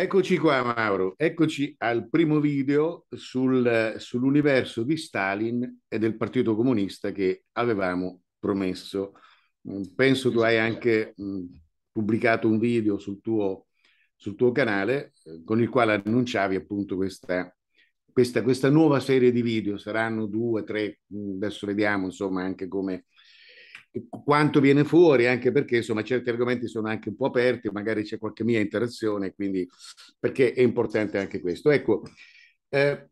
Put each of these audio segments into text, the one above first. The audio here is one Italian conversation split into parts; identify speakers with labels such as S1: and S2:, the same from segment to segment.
S1: Eccoci qua Mauro, eccoci al primo video sul, sull'universo di Stalin e del Partito Comunista che avevamo promesso. Mm, penso tu hai anche mm, pubblicato un video sul tuo, sul tuo canale eh, con il quale annunciavi appunto questa, questa, questa, nuova serie di video. Saranno due, tre, mm, adesso vediamo insomma anche come, quanto viene fuori, anche perché insomma certi argomenti sono anche un po' aperti, magari c'è qualche mia interazione, quindi perché è importante anche questo. Ecco, eh,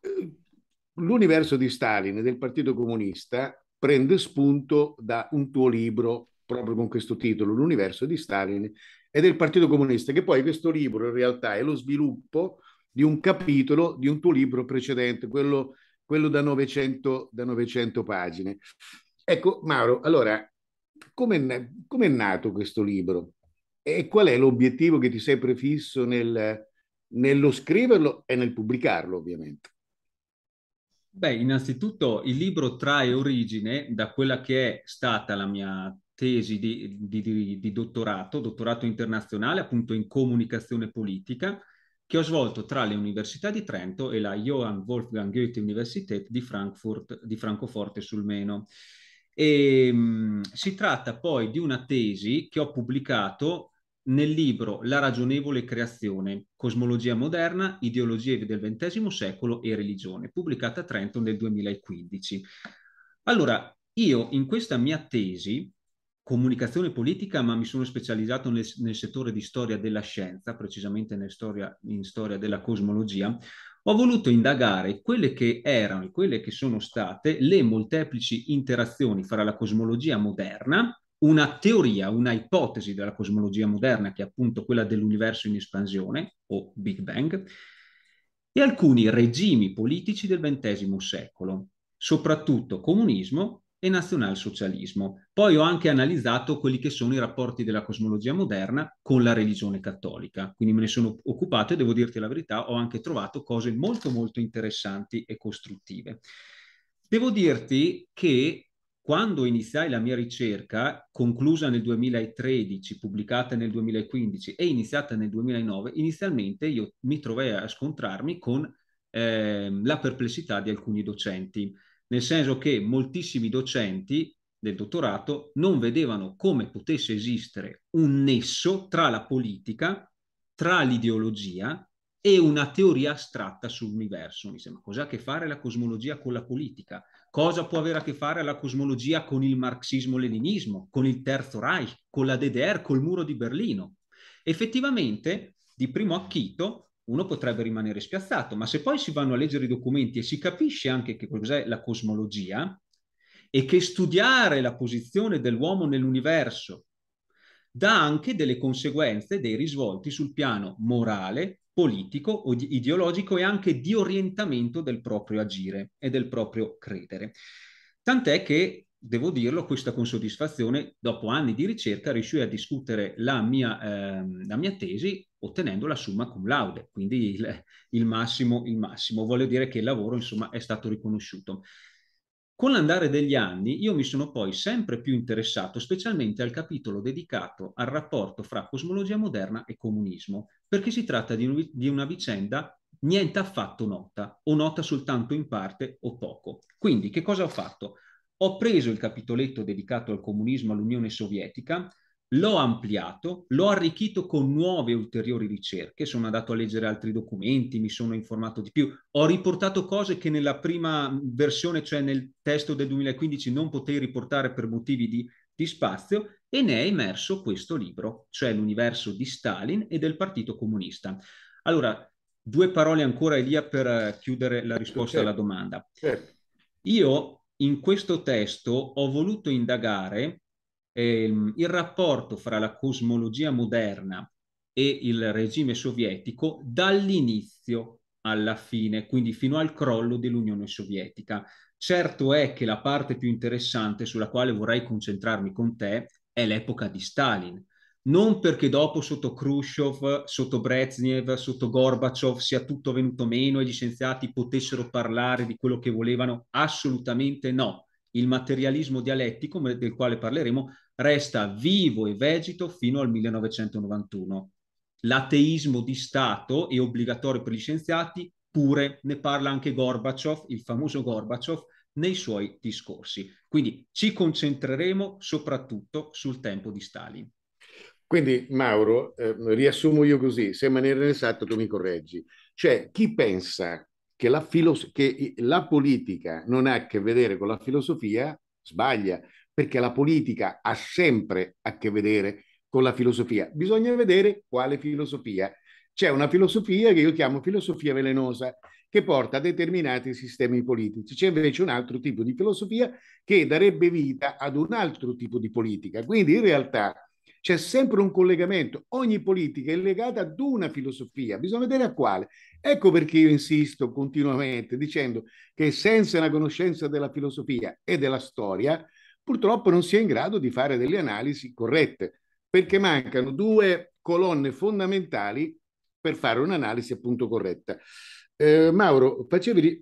S1: eh, l'universo di Stalin e del Partito Comunista prende spunto da un tuo libro proprio con questo titolo, L'universo di Stalin e del Partito Comunista, che poi questo libro in realtà è lo sviluppo di un capitolo di un tuo libro precedente, quello, quello da, 900, da 900 pagine. Ecco, Mauro, allora, come è nato questo libro? E qual è l'obiettivo che ti sei prefisso nel, nello scriverlo e nel pubblicarlo, ovviamente?
S2: Beh, innanzitutto il libro trae origine da quella che è stata la mia tesi di, di, di, di, dottorato, dottorato internazionale appunto in comunicazione politica, che ho svolto tra le università di Trento e la Johann Wolfgang Goethe Universität di, Frankfurt, di Francoforte sul Meno. E, ehm, mh, si tratta poi di una tesi che ho pubblicato nel libro La ragionevole creazione, cosmologia moderna, ideologie del XX secolo e religione, pubblicata a Trenton nel 2015. Allora, io in questa mia tesi, comunicazione politica, ma mi sono specializzato nel, nel settore di storia della scienza, precisamente storia, in storia della cosmologia, ho voluto indagare quelle che erano e quelle che sono state le molteplici interazioni fra la cosmologia moderna, una teoria, una ipotesi della cosmologia moderna, che è appunto quella dell'universo in espansione o Big Bang, e alcuni regimi politici del XX secolo, soprattutto comunismo e nazionalsocialismo. Poi ho anche analizzato quelli che sono i rapporti della cosmologia moderna con la religione cattolica, quindi me ne sono occupato e devo dirti la verità, ho anche trovato cose molto molto interessanti e costruttive. Devo dirti che quando iniziai la mia ricerca, conclusa nel 2013, pubblicata nel 2015 e iniziata nel 2009, inizialmente io mi trovai a scontrarmi con eh, la perplessità di alcuni docenti nel senso che moltissimi docenti del dottorato non vedevano come potesse esistere un nesso tra la politica, tra l'ideologia e una teoria astratta sull'universo. Mi sembra cosa ha a che fare la cosmologia con la politica? Cosa può avere a che fare la cosmologia con il marxismo-leninismo, con il Terzo Reich, con la DDR, col muro di Berlino? Effettivamente, di primo acchito, uno potrebbe rimanere spiazzato, ma se poi si vanno a leggere i documenti e si capisce anche che cos'è la cosmologia e che studiare la posizione dell'uomo nell'universo dà anche delle conseguenze, dei risvolti sul piano morale, politico, ideologico e anche di orientamento del proprio agire e del proprio credere. Tant'è che devo dirlo, questa con soddisfazione, dopo anni di ricerca, riuscii a discutere la mia, eh, la mia tesi ottenendo la summa cum laude, quindi il, il, massimo, il massimo. Voglio dire che il lavoro, insomma, è stato riconosciuto. Con l'andare degli anni io mi sono poi sempre più interessato specialmente al capitolo dedicato al rapporto fra cosmologia moderna e comunismo, perché si tratta di, un, di una vicenda niente affatto nota, o nota soltanto in parte o poco. Quindi che cosa ho fatto? ho preso il capitoletto dedicato al comunismo all'Unione Sovietica, l'ho ampliato, l'ho arricchito con nuove ulteriori ricerche, sono andato a leggere altri documenti, mi sono informato di più, ho riportato cose che nella prima versione, cioè nel testo del 2015, non potei riportare per motivi di, di spazio e ne è emerso questo libro, cioè l'universo di Stalin e del Partito Comunista. Allora, due parole ancora Elia per eh, chiudere la risposta alla domanda. Io in questo testo ho voluto indagare ehm, il rapporto fra la cosmologia moderna e il regime sovietico dall'inizio alla fine, quindi fino al crollo dell'Unione Sovietica. Certo è che la parte più interessante sulla quale vorrei concentrarmi con te è l'epoca di Stalin, non perché dopo sotto Khrushchev, sotto Brezhnev, sotto Gorbaciov sia tutto venuto meno e gli scienziati potessero parlare di quello che volevano, assolutamente no. Il materialismo dialettico del quale parleremo resta vivo e vegeto fino al 1991. L'ateismo di Stato è obbligatorio per gli scienziati, pure ne parla anche Gorbaciov, il famoso Gorbaciov, nei suoi discorsi. Quindi ci concentreremo soprattutto sul tempo di Stalin.
S1: Quindi Mauro, eh, riassumo io così, se in maniera nel tu mi correggi. Cioè, chi pensa che la, filos- che la politica non ha a che vedere con la filosofia sbaglia, perché la politica ha sempre a che vedere con la filosofia. Bisogna vedere quale filosofia. C'è una filosofia che io chiamo filosofia velenosa, che porta a determinati sistemi politici. C'è invece un altro tipo di filosofia che darebbe vita ad un altro tipo di politica. Quindi in realtà c'è sempre un collegamento. Ogni politica è legata ad una filosofia, bisogna vedere a quale. Ecco perché io insisto continuamente dicendo che senza una conoscenza della filosofia e della storia, purtroppo non si è in grado di fare delle analisi corrette, perché mancano due colonne fondamentali per fare un'analisi appunto corretta. Eh, Mauro, facevi,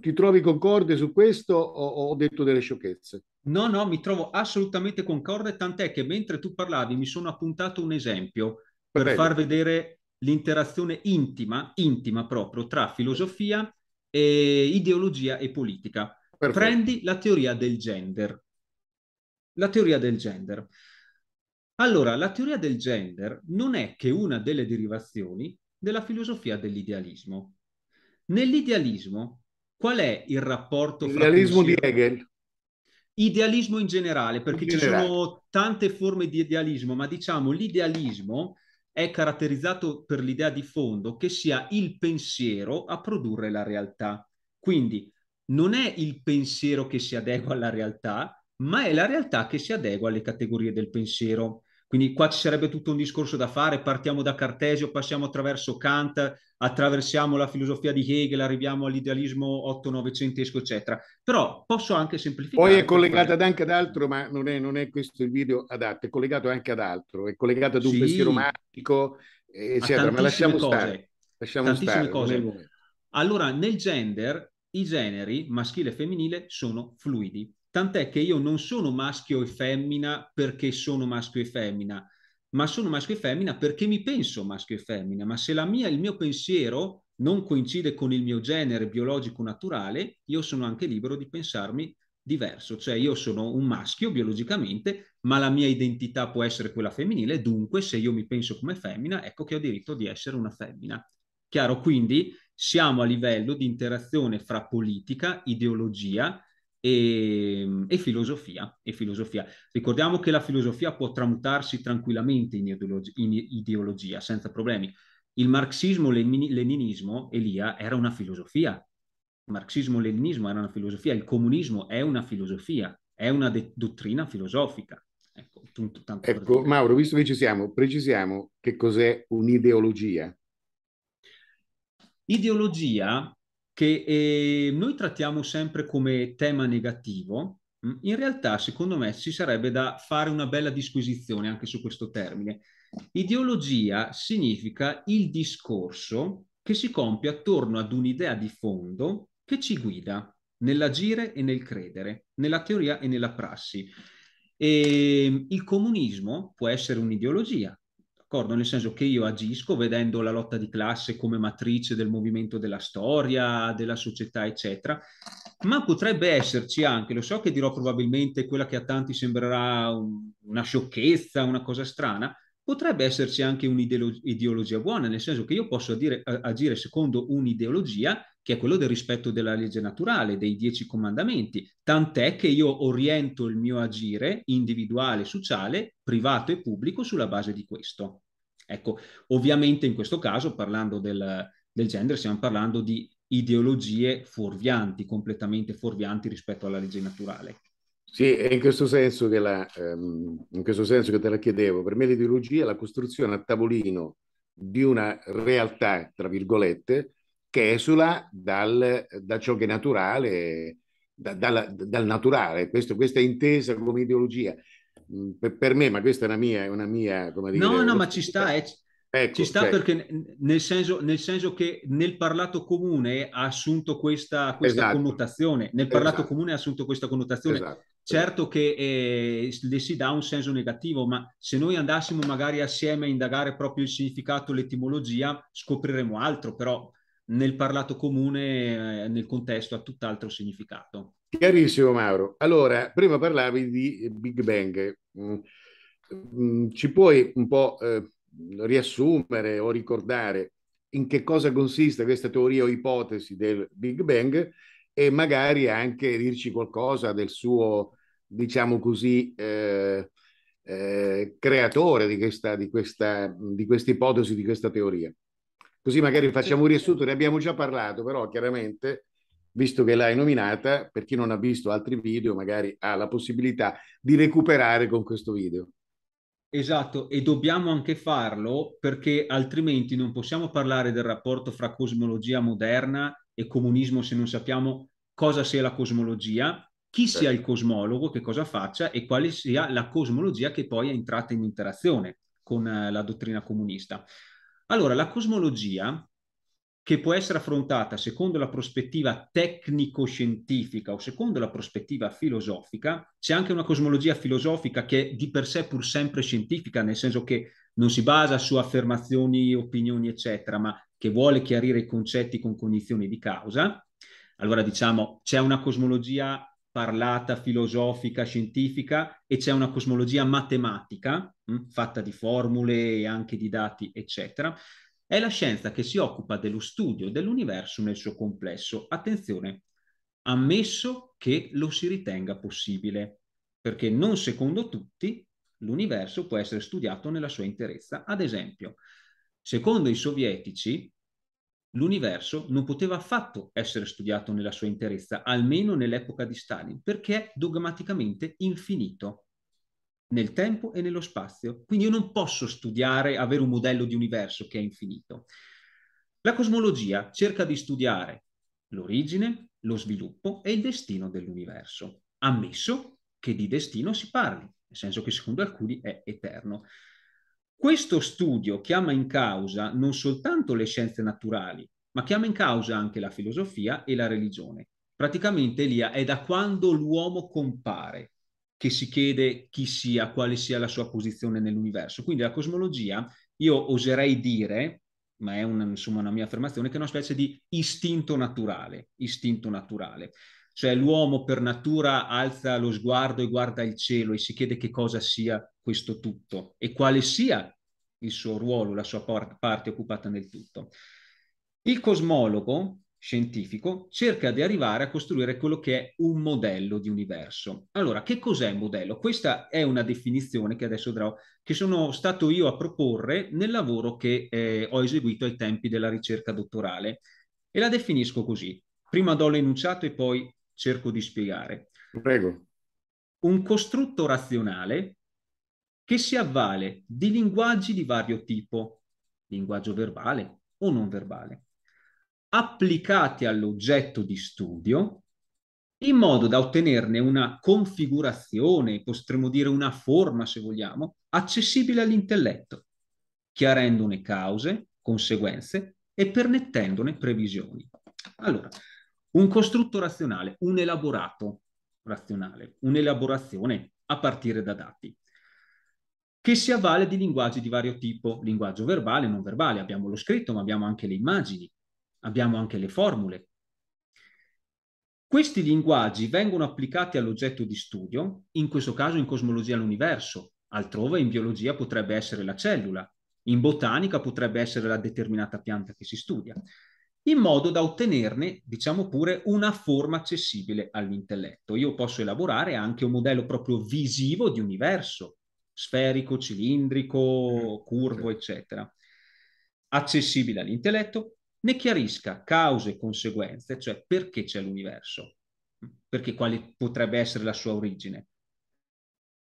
S1: ti trovi concorde su questo o ho detto delle sciocchezze? No, no, mi trovo
S2: assolutamente concorde, tant'è che mentre tu parlavi mi sono appuntato un esempio per Bene. far vedere l'interazione intima, intima proprio, tra filosofia e ideologia e politica. Perfetto. Prendi la teoria del gender. La teoria del gender. Allora, la teoria del gender non è che una delle derivazioni della filosofia dell'idealismo. Nell'idealismo, qual è il rapporto fra... L'idealismo di Hegel. Idealismo in generale, perché in ci generale. sono tante forme di idealismo, ma diciamo l'idealismo è caratterizzato per l'idea di fondo che sia il pensiero a produrre la realtà. Quindi non è il pensiero che si adegua alla realtà, ma è la realtà che si adegua alle categorie del pensiero. Quindi qua ci sarebbe tutto un discorso da fare, partiamo da Cartesio, passiamo attraverso Kant, attraversiamo la filosofia di Hegel, arriviamo all'idealismo 8 900 eccetera. Però posso anche semplificare. Poi è collegata ad
S1: anche ad altro, ma non è, non è, questo il video adatto, è collegato anche ad altro, è collegato ad un sì, pensiero romantico, eccetera, ma lasciamo cose, stare. Lasciamo tantissime stare, cose.
S2: Allora, nel gender, i generi, maschile e femminile, sono fluidi. Tant'è che io non sono maschio e femmina perché sono maschio e femmina, ma sono maschio e femmina perché mi penso maschio e femmina. Ma se mia, il mio pensiero non coincide con il mio genere biologico naturale, io sono anche libero di pensarmi diverso, cioè io sono un maschio biologicamente, ma la mia identità può essere quella femminile, dunque se io mi penso come femmina, ecco che ho diritto di essere una femmina. Chiaro, quindi siamo a livello di interazione fra politica, ideologia e, ehm, e, filosofia, e, filosofia, Ricordiamo che la filosofia può tramutarsi tranquillamente in, ideologi- in ideologia, senza problemi. Il marxismo-leninismo, Elia, era una filosofia. Il marxismo-leninismo era una filosofia, il comunismo è una filosofia, è una de- dottrina
S1: filosofica. Ecco, tutto, tanto ecco Mauro, visto che ci siamo, precisiamo che cos'è un'ideologia.
S2: Ideologia che eh, noi trattiamo sempre come tema negativo, mm, in realtà secondo me ci sarebbe da fare una bella disquisizione anche su questo termine. Ideologia significa il discorso che si compie attorno ad un'idea di fondo che ci guida nell'agire e nel credere, nella teoria e nella prassi. E ehm, il comunismo può essere un'ideologia, d'accordo? Nel senso che io agisco vedendo la lotta di classe come matrice del movimento della storia, della società, eccetera, ma potrebbe esserci anche, lo so che dirò probabilmente quella che a tanti sembrerà un, una sciocchezza, una cosa strana, potrebbe esserci anche un'ideologia buona, nel senso che io posso adire, agire secondo un'ideologia che è quello del rispetto della legge naturale, dei dieci comandamenti, tant'è che io oriento il mio agire individuale, sociale, privato e pubblico sulla base di questo. Ecco, ovviamente in questo caso, parlando del, del genere, stiamo parlando di ideologie fuorvianti, completamente fuorvianti rispetto alla legge naturale.
S1: Sì, è in questo senso che, la, ehm, in questo senso che te la chiedevo. Per me l'ideologia è la costruzione a tavolino di una realtà, tra virgolette, che esula dal, da ciò che è naturale, da, dalla, dal naturale. Questo, questa è intesa come ideologia. Mm, per me, ma questa è una mia... Una mia come dire, no, no, ma ci sta, è, eh, Ecco, Ci sta cioè. perché
S2: nel senso, nel senso, che nel parlato comune ha assunto questa, questa esatto. connotazione, nel parlato esatto. comune ha assunto questa connotazione. Esatto. Certo che eh, le si dà un senso negativo, ma se noi andassimo magari assieme a indagare proprio il significato, l'etimologia, scopriremo altro, però nel parlato comune, eh, nel contesto, ha tutt'altro significato.
S1: Chiarissimo Mauro, allora prima parlavi di Big Bang, mm. Mm, ci puoi un po' eh, riassumere o ricordare in che cosa consiste questa teoria o ipotesi del Big Bang e magari anche dirci qualcosa del suo, diciamo così, eh, eh, creatore di questa, di, questa, di questa ipotesi, di questa teoria. Così magari facciamo un riassunto, ne abbiamo già parlato, però chiaramente visto che l'hai nominata, per chi non ha visto altri video, magari ha la possibilità di recuperare con questo video.
S2: Esatto, e dobbiamo anche farlo perché altrimenti non possiamo parlare del rapporto fra cosmologia moderna e comunismo se non sappiamo cosa sia la cosmologia, chi sia il cosmologo, che cosa faccia e quale sia la cosmologia che poi è entrata in interazione con eh, la dottrina comunista. Allora, la cosmologia che può essere affrontata secondo la prospettiva tecnico-scientifica o secondo la prospettiva filosofica, c'è anche una cosmologia filosofica che è di per sé pur sempre scientifica, nel senso che non si basa su affermazioni, opinioni, eccetera, ma che vuole chiarire i concetti con cognizioni di causa. Allora diciamo c'è una cosmologia parlata, filosofica, scientifica e c'è una cosmologia matematica mh, mm, fatta di formule e anche di dati, eccetera. È la scienza che si occupa dello studio dell'universo nel suo complesso. Attenzione, ammesso che lo si ritenga possibile, perché non secondo tutti l'universo può essere studiato nella sua interezza. Ad esempio, secondo i sovietici, l'universo non poteva affatto essere studiato nella sua interezza, almeno nell'epoca di Stalin, perché è dogmaticamente infinito nel tempo e nello spazio. Quindi io non posso studiare, avere un modello di universo che è infinito. La cosmologia cerca di studiare l'origine, lo sviluppo e il destino dell'universo, ammesso che di destino si parli, nel senso che secondo alcuni è eterno. Questo studio chiama in causa non soltanto le scienze naturali, ma chiama in causa anche la filosofia e la religione. Praticamente Elia è da quando l'uomo compare che si chiede chi sia, quale sia la sua posizione nell'universo. Quindi la cosmologia, io oserei dire, ma è una, insomma, una mia affermazione, che è una specie di istinto naturale, istinto naturale. Cioè l'uomo per natura alza lo sguardo e guarda il cielo e si chiede che cosa sia questo tutto e quale sia il suo ruolo, la sua parte occupata nel tutto. Il cosmologo, scientifico cerca di arrivare a costruire quello che è un modello di universo. Allora, che cos'è il modello? Questa è una definizione che adesso darò, che sono stato io a proporre nel lavoro che eh, ho eseguito ai tempi della ricerca dottorale e la definisco così. Prima do l'enunciato e poi cerco di spiegare. Prego. Un costrutto razionale che si avvale di linguaggi di vario tipo, linguaggio verbale o non verbale, applicati all'oggetto di studio in modo da ottenerne una configurazione, potremmo dire una forma se vogliamo, accessibile all'intelletto, chiarendone cause, conseguenze e permettendone previsioni. Allora, un costrutto razionale, un elaborato razionale, un'elaborazione a partire da dati, che si avvale di linguaggi di vario tipo, linguaggio verbale, non verbale, abbiamo lo scritto ma abbiamo anche le immagini, abbiamo anche le formule. Questi linguaggi vengono applicati all'oggetto di studio, in questo caso in cosmologia l'universo, altrove in biologia potrebbe essere la cellula, in botanica potrebbe essere la determinata pianta che si studia, in modo da ottenerne, diciamo pure, una forma accessibile all'intelletto. Io posso elaborare anche un modello proprio visivo di universo, sferico, cilindrico, mm, curvo, eccetera, accessibile all'intelletto, ne chiarisca cause e conseguenze, cioè perché c'è l'universo, perché quale potrebbe essere la sua origine.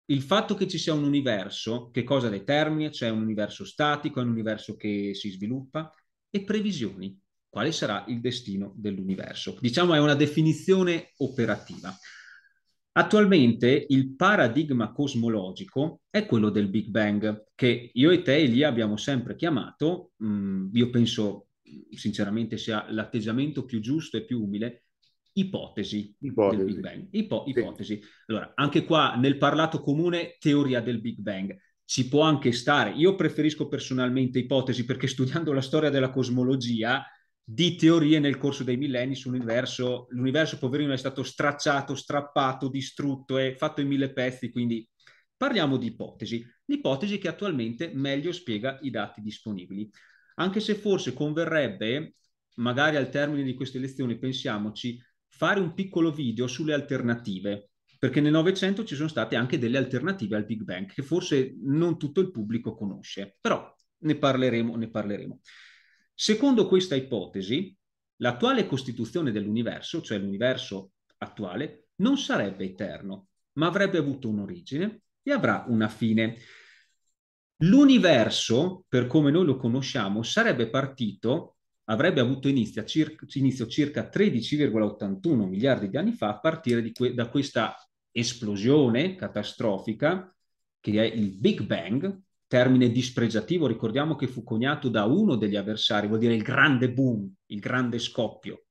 S2: Il fatto che ci sia un universo, che cosa determina? C'è un universo statico, è un universo che si sviluppa e previsioni, quale sarà il destino dell'universo. Diciamo è una definizione operativa. Attualmente il paradigma cosmologico è quello del Big Bang, che io e te, e Elia, abbiamo sempre chiamato, mh, mm, io penso sinceramente sia l'atteggiamento più giusto e più umile, ipotesi, ipotesi. del Big Bang. Ipo- ipotesi. Sì. Allora, anche qua nel parlato comune, teoria del Big Bang. Ci può anche stare. Io preferisco personalmente ipotesi perché studiando la storia della cosmologia di teorie nel corso dei millenni sull'universo, l'universo poverino è stato stracciato, strappato, distrutto e fatto in mille pezzi, quindi parliamo di ipotesi, l'ipotesi che attualmente meglio spiega i dati disponibili anche se forse converrebbe, magari al termine di queste lezioni, pensiamoci, fare un piccolo video sulle alternative, perché nel Novecento ci sono state anche delle alternative al Big Bang che forse non tutto il pubblico conosce, però ne parleremo, ne parleremo. Secondo questa ipotesi, l'attuale costituzione dell'universo, cioè l'universo attuale, non sarebbe eterno, ma avrebbe avuto un'origine e avrà una fine. L'universo, per come noi lo conosciamo, sarebbe partito, avrebbe avuto inizio circa, inizio circa 13,81 miliardi di anni fa a partire que- da questa esplosione catastrofica che è il Big Bang, termine dispregiativo, ricordiamo che fu coniato da uno degli avversari, vuol dire il grande boom, il grande scoppio.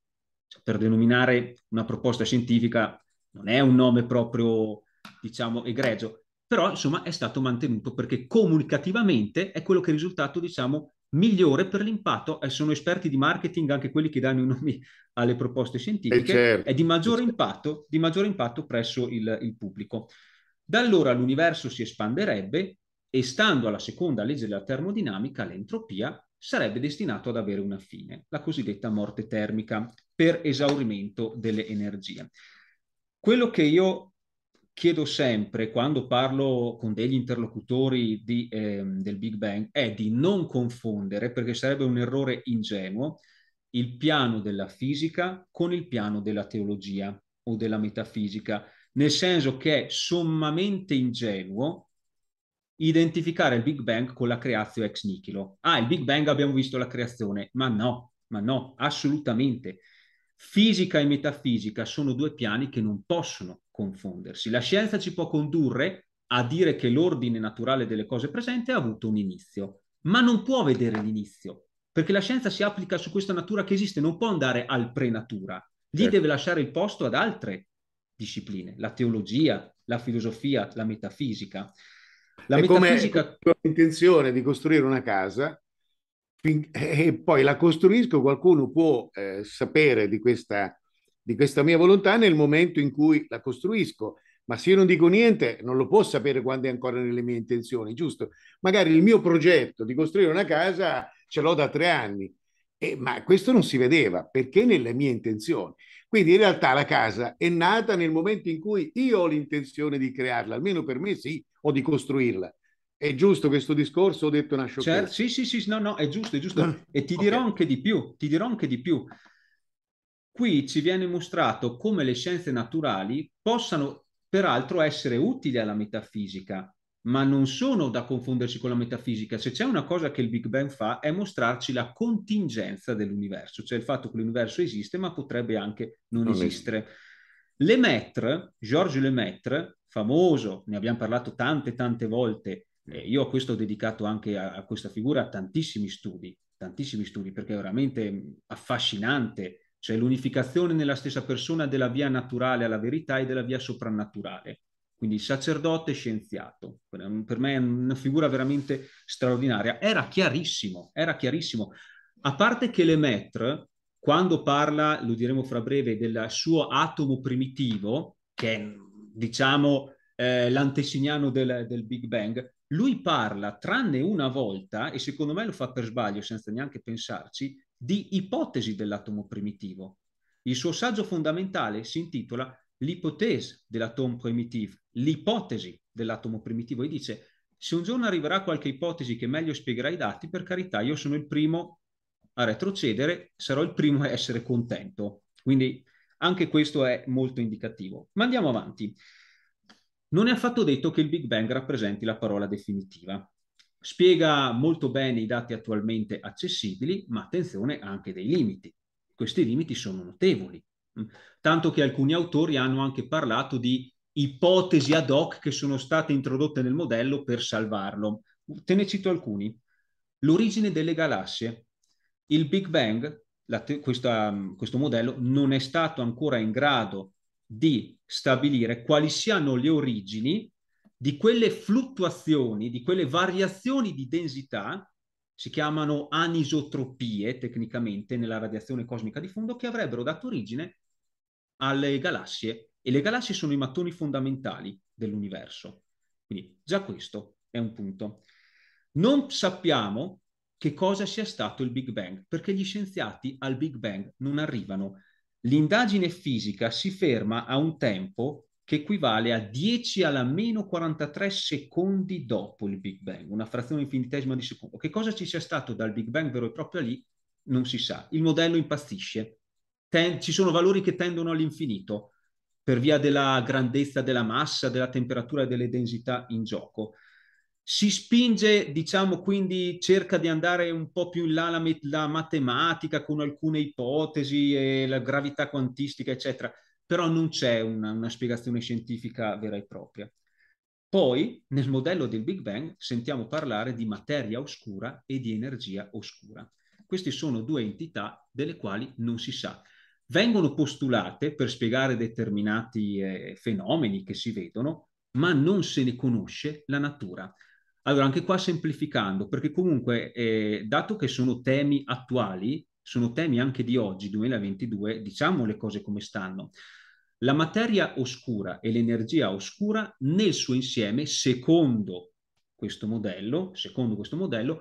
S2: Cioè, per denominare una proposta scientifica non è un nome proprio, diciamo, egregio, però insomma è stato mantenuto perché comunicativamente è quello che è risultato, diciamo, migliore per l'impatto. E eh, sono esperti di marketing anche quelli che danno i nomi alle proposte scientifiche, è, eh, certo. è di, maggiore impatto, di maggiore impatto, presso il, il pubblico. Da allora l'universo si espanderebbe e stando alla seconda legge della termodinamica, l'entropia sarebbe destinato ad avere una fine, la cosiddetta morte termica per esaurimento delle energie. Quello che io chiedo sempre quando parlo con degli interlocutori di, eh, del Big Bang è di non confondere, perché sarebbe un errore ingenuo, il piano della fisica con il piano della teologia o della metafisica, nel senso che è sommamente ingenuo identificare il Big Bang con la creazione ex nihilo. Ah, il Big Bang abbiamo visto la creazione, ma no, ma no, assolutamente Fisica e metafisica sono due piani che non possono confondersi. La scienza ci può condurre a dire che l'ordine naturale delle cose presenti ha avuto un inizio, ma non può vedere l'inizio, perché la scienza si applica su questa natura che esiste, non può andare al prenatura. Lì certo. deve lasciare il posto ad altre discipline, la teologia, la filosofia, la metafisica.
S1: La È metafisica... come l'intenzione di costruire una casa e eh, eh, poi la costruisco, qualcuno può eh, sapere di questa, di questa mia volontà nel momento in cui la costruisco. Ma se io non dico niente, non lo può sapere quando è ancora nelle mie intenzioni, giusto? Magari il mio progetto di costruire una casa ce l'ho da tre anni, eh, ma questo non si vedeva perché nelle mie intenzioni. Quindi in realtà la casa è nata nel momento in cui io ho l'intenzione di crearla, almeno per me sì, o di costruirla. È giusto questo discorso? Ho detto una cioè, sciocchezza. Certo,
S2: sì, sì, sì, no, no, è giusto, è giusto. E ti dirò anche di più, ti dirò anche di più. Qui ci viene mostrato come le scienze naturali possano peraltro essere utili alla metafisica, ma non sono da confondersi con la metafisica. Se c'è una cosa che il Big Bang fa è mostrarci la contingenza dell'universo, cioè il fatto che l'universo esiste ma potrebbe anche non, non esistere. Esiste. Lemaitre, Georges Lemaitre, famoso, ne abbiamo parlato tante tante volte, eh, io a questo ho dedicato anche a, a, questa figura tantissimi studi, tantissimi studi, perché è veramente affascinante, cioè l'unificazione nella stessa persona della via naturale alla verità e della via soprannaturale. Quindi sacerdote e scienziato, mm, per me è una figura veramente straordinaria. Era chiarissimo, era chiarissimo. A parte che Lemaitre, quando parla, lo diremo fra breve, del suo atomo primitivo, che è, diciamo, eh, l'antesignano del, del, Big Bang, lui parla, tranne una volta, e secondo me lo fa per sbaglio senza neanche pensarci, di ipotesi dell'atomo primitivo. Il suo saggio fondamentale si intitola L'ipotesi dell'atomo primitivo, l'ipotesi dell'atomo primitivo, e dice se un giorno arriverà qualche ipotesi che meglio spiegherà i dati, per carità, io sono il primo a retrocedere, sarò il primo a essere contento. Quindi anche questo è molto indicativo. Ma andiamo avanti. Non è affatto detto che il Big Bang rappresenti la parola definitiva. Spiega molto bene i dati attualmente accessibili, ma attenzione anche dei limiti. Questi limiti sono notevoli, mm. tanto che alcuni autori hanno anche parlato di ipotesi ad hoc che sono state introdotte nel modello per salvarlo. Te ne cito alcuni. L'origine delle galassie. Il Big Bang, te- questa, mm, questo modello, non è stato ancora in grado di stabilire quali siano le origini di quelle fluttuazioni, di quelle variazioni di densità, si chiamano anisotropie tecnicamente nella radiazione cosmica di fondo, che avrebbero dato origine alle galassie. E le galassie sono i mattoni fondamentali dell'universo. Quindi già questo è un punto. Non sappiamo che cosa sia stato il Big Bang, perché gli scienziati al Big Bang non arrivano l'indagine fisica si ferma a un tempo che equivale a 10 alla meno 43 secondi dopo il Big Bang, una frazione infinitesima di secondo. Che cosa ci sia stato dal Big Bang vero e proprio lì non si sa. Il modello impazzisce. Ten- ci sono valori che tendono all'infinito per via della grandezza della massa, della temperatura e delle densità in gioco si spinge, diciamo, quindi cerca di andare un po' più in là la, la matematica con alcune ipotesi e la gravità quantistica, eccetera, però non c'è una, una, spiegazione scientifica vera e propria. Poi, nel modello del Big Bang, sentiamo parlare di materia oscura e di energia oscura. Queste sono due entità delle quali non si sa. Vengono postulate per spiegare determinati eh, fenomeni che si vedono, ma non se ne conosce la natura. Allora, anche qua semplificando, perché comunque, eh, dato che sono temi attuali, sono temi anche di oggi, 2022, diciamo le cose come stanno. La materia oscura e l'energia oscura nel suo insieme, secondo questo modello, secondo questo modello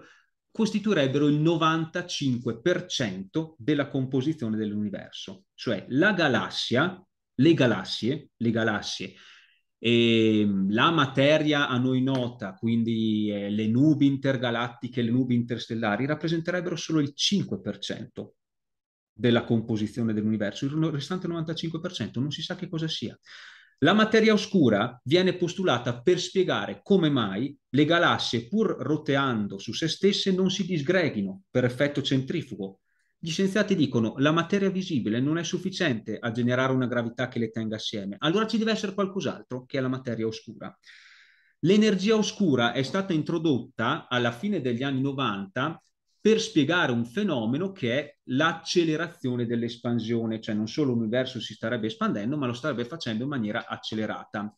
S2: costituirebbero il 95% della composizione dell'universo, cioè la galassia, le galassie, le galassie e ehm, la materia a noi nota, quindi eh, le nubi intergalattiche, le nubi interstellari, rappresenterebbero solo il 5% della composizione dell'universo, il restante 95% non si sa che cosa sia. La materia oscura viene postulata per spiegare come mai le galassie, pur roteando su se stesse, non si disgreghino per effetto centrifugo, gli scienziati dicono che la materia visibile non è sufficiente a generare una gravità che le tenga assieme, allora ci deve essere qualcos'altro che è la materia oscura. L'energia oscura è stata introdotta alla fine degli anni 90 per spiegare un fenomeno che è l'accelerazione dell'espansione, cioè non solo l'universo si starebbe espandendo, ma lo starebbe facendo in maniera accelerata.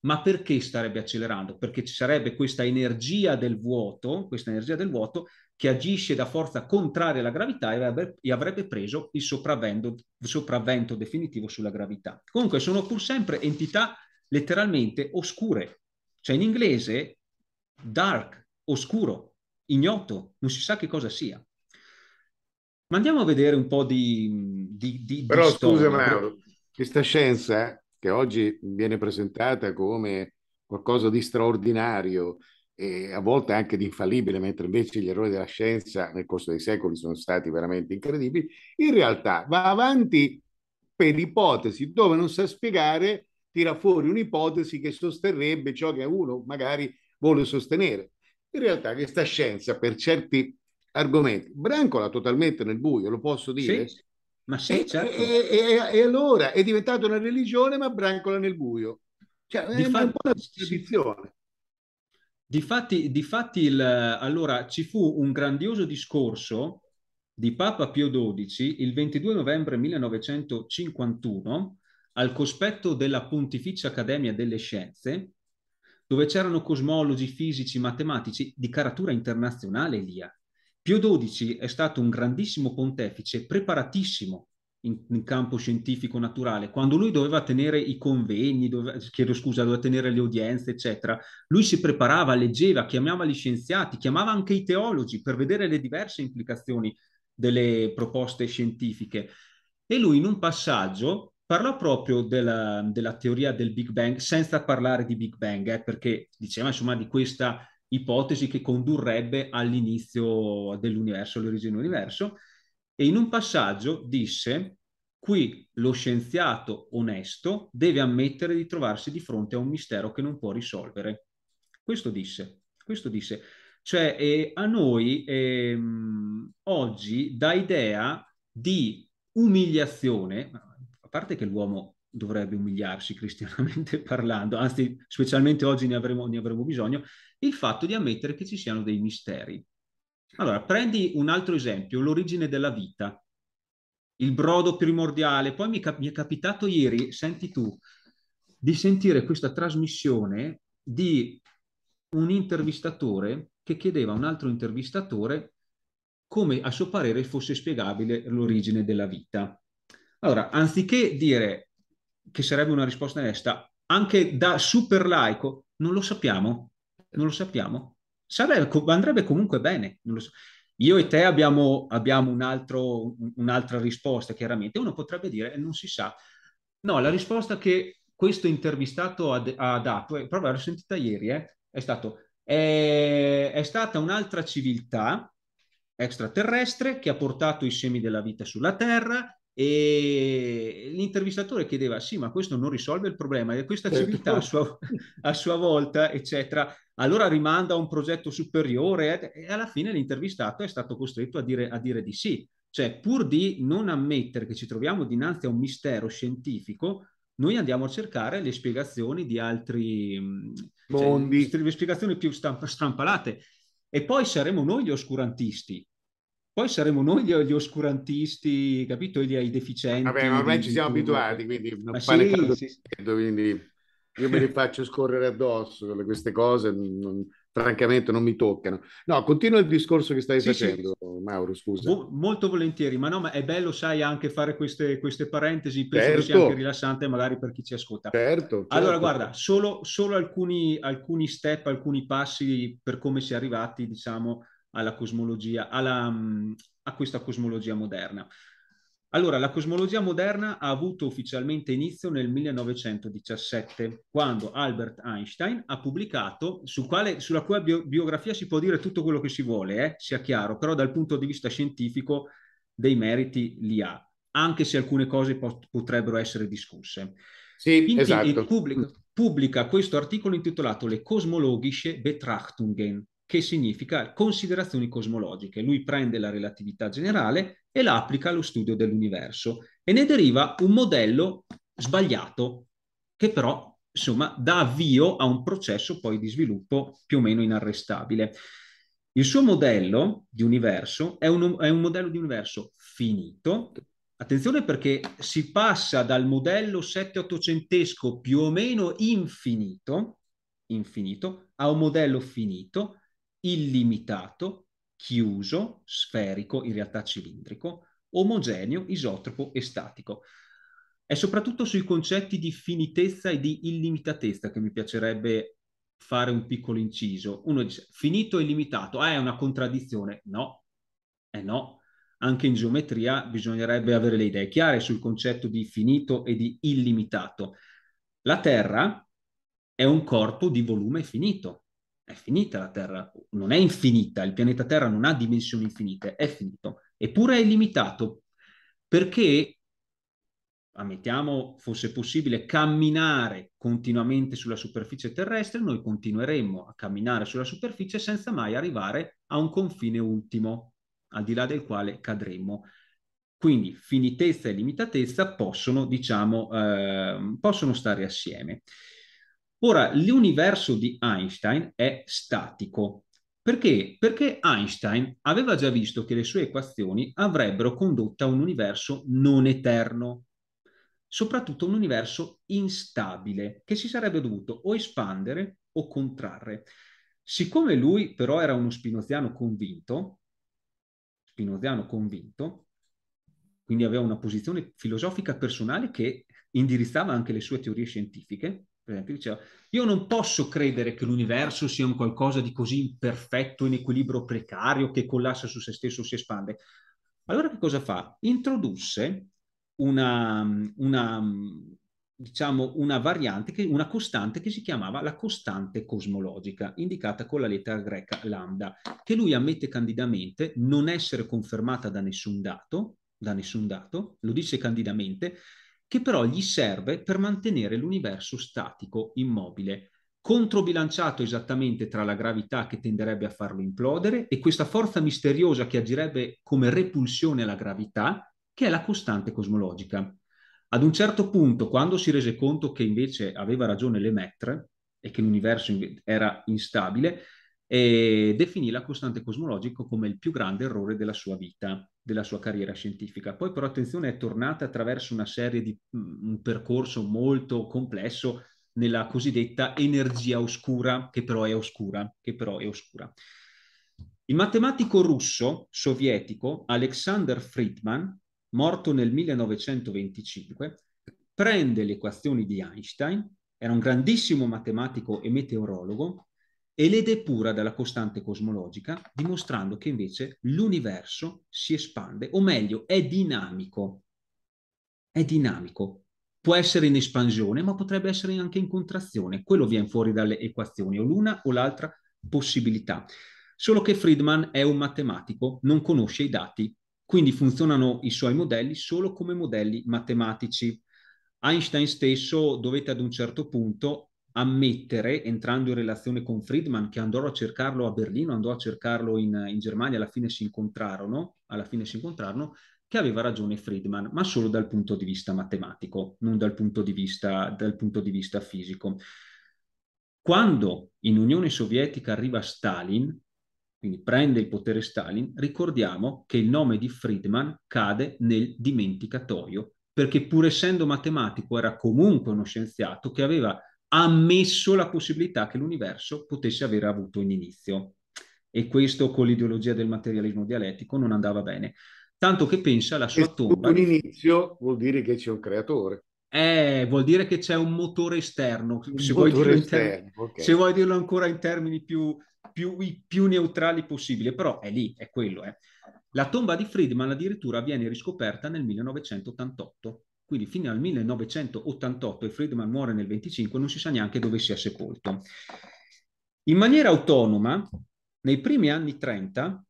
S2: Ma perché starebbe accelerando? Perché ci sarebbe questa energia del vuoto, questa energia del vuoto che agisce da forza contraria alla gravità e avrebbe, e avrebbe preso il sopravvento definitivo sulla gravità. Comunque sono pur sempre entità letteralmente oscure, cioè in inglese dark, oscuro, ignoto, non si sa che cosa sia. Ma andiamo a vedere un po' di... di, di Però di scusa Mauro,
S1: questa scienza eh, che oggi viene presentata come qualcosa di straordinario, e a volte anche di infallibile, mentre invece gli errori della scienza nel corso dei secoli sono stati veramente incredibili, in realtà va avanti per ipotesi dove non sa spiegare, tira fuori un'ipotesi che sosterrebbe ciò che uno magari vuole sostenere. In realtà questa scienza per certi argomenti brancola totalmente nel buio, lo posso dire. Sì, ma sì, certo. e, e, e allora è diventata una religione ma brancola nel buio. Cioè, è fatto, po' buona tradizione.
S2: Difatti, difatti il, allora, ci fu un grandioso discorso di Papa Pio XII il 22 novembre 1951 al cospetto della Pontificia Accademia delle Scienze, dove c'erano cosmologi, fisici, matematici di caratura internazionale, Elia. Pio XII è stato un grandissimo pontefice, preparatissimo, in, in campo scientifico naturale, quando lui doveva tenere i convegni, doveva, chiedo scusa, doveva tenere le udienze, eccetera, lui si preparava, leggeva, chiamava gli scienziati, chiamava anche i teologi per vedere le diverse implicazioni delle proposte scientifiche. E lui in un passaggio parlò proprio della, della teoria del Big Bang, senza parlare di Big Bang, eh, perché diceva insomma di questa ipotesi che condurrebbe all'inizio dell'universo, all'origine dell'universo, e in un passaggio disse qui lo scienziato onesto deve ammettere di trovarsi di fronte a un mistero che non può risolvere. Questo disse, questo disse. Cioè eh, a noi eh, oggi dà idea di umiliazione, a parte che l'uomo dovrebbe umiliarsi cristianamente parlando, anzi specialmente oggi ne avremo, ne avremo bisogno, il fatto di ammettere che ci siano dei misteri. Allora, prendi un altro esempio, l'origine della vita, il brodo primordiale. Poi mi, cap- mi è capitato ieri, senti tu, di sentire questa trasmissione di un intervistatore che chiedeva a un altro intervistatore come a suo parere fosse spiegabile l'origine della vita. Allora, anziché dire che sarebbe una risposta onesta, anche da super laico, non lo sappiamo, non lo sappiamo sarebbe, andrebbe comunque bene. So. Io e te abbiamo, abbiamo un altro, un'altra risposta, chiaramente. Uno potrebbe dire, eh, non si sa. No, la risposta che questo intervistato ha, ha dato, e proprio l'ho sentita ieri, eh, è stato, è, eh, è stata un'altra civiltà extraterrestre che ha portato i semi della vita sulla Terra e l'intervistatore chiedeva sì ma questo non risolve il problema e questa certo. civiltà a sua, a sua, volta eccetera allora rimanda a un progetto superiore e alla fine l'intervistato è stato costretto a dire, a dire di sì cioè pur di non ammettere che ci troviamo dinanzi a un mistero scientifico noi andiamo a cercare le spiegazioni di altri mm, cioè, mondi cioè, le spiegazioni più stamp- strampalate e poi saremo noi gli oscurantisti poi saremo noi gli, gli oscurantisti, capito? Gli, I deficienti. Vabbè, ma ormai ci siamo abituati, quindi non ma fare sì, caldo, sì.
S1: quindi io me li faccio scorrere addosso, queste cose non, francamente non mi toccano. No, continua il discorso che stai sì, facendo, sì. Mauro, scusa. Mo-
S2: molto volentieri, ma no, ma è bello, sai, anche fare queste, queste parentesi, penso certo. che sia certo. anche rilassante magari per chi ci ascolta. Certo. certo. Allora, guarda, solo, solo alcuni, alcuni step, alcuni passi per come si è arrivati, diciamo, alla cosmologia, alla, mm, a questa cosmologia moderna. Allora, la cosmologia moderna ha avuto ufficialmente inizio nel 1917, quando Albert Einstein ha pubblicato, sul quale, sulla cui bio, biografia si può dire tutto quello che si vuole, eh, sia chiaro, però dal punto di vista scientifico dei meriti li ha, anche se alcune cose pot- potrebbero essere discusse. Sì, Quindi, esatto. pubblica, pubblica questo articolo intitolato Le cosmologische Betrachtungen, che significa considerazioni cosmologiche. Lui prende la relatività generale e la applica allo studio dell'universo e ne deriva un modello sbagliato che però insomma dà avvio a un processo poi di sviluppo più o meno inarrestabile. Il suo modello di universo è un, è un modello di universo finito, Attenzione perché si passa dal modello 7 800 più o meno infinito, infinito, a un modello finito illimitato, chiuso, sferico, in realtà cilindrico, omogeneo, isotropo e statico. È soprattutto sui concetti di finitezza e di illimitatezza che mi piacerebbe fare un piccolo inciso. Uno dice finito e illimitato, ah, è una contraddizione. No, eh no. Anche in geometria bisognerebbe avere le idee chiare sul concetto di finito e di illimitato. La Terra è un corpo di volume finito, è finita la Terra, non è infinita, il pianeta Terra non ha dimensioni infinite, è finito, eppure è limitato perché, ammettiamo fosse possibile, camminare continuamente sulla superficie terrestre, noi continueremmo a camminare sulla superficie senza mai arrivare a un confine ultimo, al di là del quale cadremmo. Quindi finitezza e limitatezza possono, diciamo, eh, possono stare assieme. Ora, l'universo di Einstein è statico. Perché? Perché Einstein aveva già visto che le sue equazioni avrebbero condotto a un universo non eterno, soprattutto un universo instabile, che si sarebbe dovuto o espandere o contrarre. Siccome lui però era uno spinoziano convinto, spinoziano convinto, quindi aveva una posizione filosofica personale che indirizzava anche le sue teorie scientifiche, eh, io non posso credere che l'universo sia un qualcosa di così imperfetto, in equilibrio precario, che collassa su se stesso si espande. Allora che cosa fa? Introdusse una, una, diciamo, una variante, che, una costante che si chiamava la costante cosmologica, indicata con la lettera greca lambda, che lui ammette candidamente non essere confermata da nessun dato, da nessun dato, lo disse candidamente, che però gli serve per mantenere l'universo statico, immobile, controbilanciato esattamente tra la gravità che tenderebbe a farlo implodere e questa forza misteriosa che agirebbe come repulsione alla gravità, che è la costante cosmologica. Ad un certo punto, quando si rese conto che invece aveva ragione Lemaitre e che l'universo era instabile, eh, definì la costante cosmologica come il più grande errore della sua vita della sua carriera scientifica. Poi però attenzione è tornata attraverso una serie di mm, un percorso molto complesso nella cosiddetta energia oscura, che però è oscura, che però è oscura. Il matematico russo sovietico Alexander Friedman, morto nel 1925, prende le equazioni di Einstein, era un grandissimo matematico e meteorologo, e le depura dalla costante cosmologica, dimostrando che invece l'universo si espande, o meglio, è dinamico. È dinamico. Può essere in espansione, ma potrebbe essere anche in contrazione. Quello viene fuori dalle equazioni, o l'una o l'altra possibilità. Solo che Friedman è un matematico, non conosce i dati, quindi funzionano i suoi modelli solo come modelli matematici. Einstein stesso dovette ad un certo punto ammettere, entrando in relazione con Friedman, che andò a cercarlo a Berlino, andò a cercarlo in, in Germania, alla fine si incontrarono, alla fine si incontrarono, che aveva ragione Friedman, ma solo dal punto di vista matematico, non dal punto di vista, dal punto di vista fisico. Quando in Unione Sovietica arriva Stalin, quindi prende il potere Stalin, ricordiamo che il nome di Friedman cade nel dimenticatoio, perché pur essendo matematico era comunque uno scienziato che aveva ha ammesso la possibilità che l'universo potesse aver avuto un inizio. E questo con l'ideologia del materialismo dialettico non andava bene.
S1: Tanto che pensa alla sua tomba. Un inizio vuol dire che c'è un creatore. Eh,
S2: vuol dire che c'è un motore esterno. se, motore vuoi esterno ter- okay. se, vuoi dirlo ancora in termini più, più, più neutrali possibile, però è lì, è quello. Eh. La tomba di Friedman addirittura viene riscoperta nel 1988 quindi fino al 1988 e Friedman muore nel 25, non si sa neanche dove sia sepolto. In maniera autonoma, nei primi anni 30,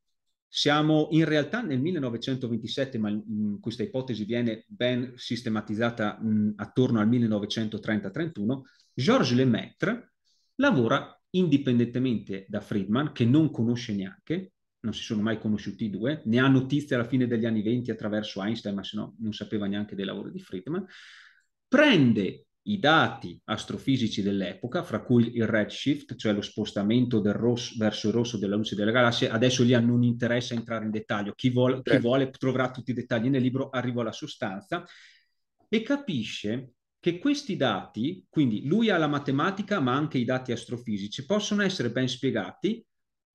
S2: siamo in realtà nel 1927, ma mh, mm, questa ipotesi viene ben sistematizzata mh, mm, attorno al 1930-31, Georges Lemaitre lavora indipendentemente da Friedman, che non conosce neanche, non si sono mai conosciuti i due, ne ha notizie alla fine degli anni venti attraverso Einstein, ma se no non sapeva neanche dei lavori di Friedman, prende i dati astrofisici dell'epoca, fra cui il redshift, cioè lo spostamento del rosso, verso il rosso della luce delle galassie, adesso lì non interessa entrare in dettaglio, chi, vuole, chi certo. vuole troverà tutti i dettagli nel libro, arrivo alla sostanza, e capisce che questi dati, quindi lui ha la matematica ma anche i dati astrofisici, possono essere ben spiegati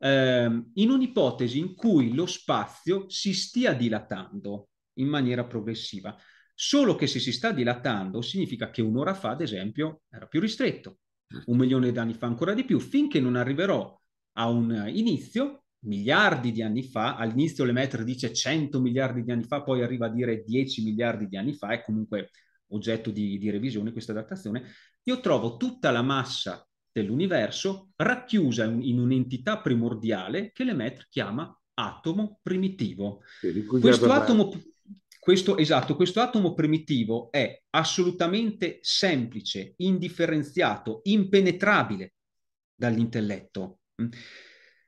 S2: ehm, in un'ipotesi in cui lo spazio si stia dilatando in maniera progressiva. Solo che se si sta dilatando significa che un'ora fa, ad esempio, era più ristretto, un milione di anni fa ancora di più, finché non arriverò a un inizio, miliardi di anni fa, all'inizio Lemaitre dice 100 miliardi di anni fa, poi arriva a dire 10 miliardi di anni fa, è comunque oggetto di, di revisione questa datazione, io trovo tutta la massa dell'universo racchiusa in un'entità primordiale che Lemaitre chiama atomo primitivo.
S1: Questo atomo,
S2: questo, esatto, questo atomo primitivo è assolutamente semplice, indifferenziato, impenetrabile dall'intelletto, mm,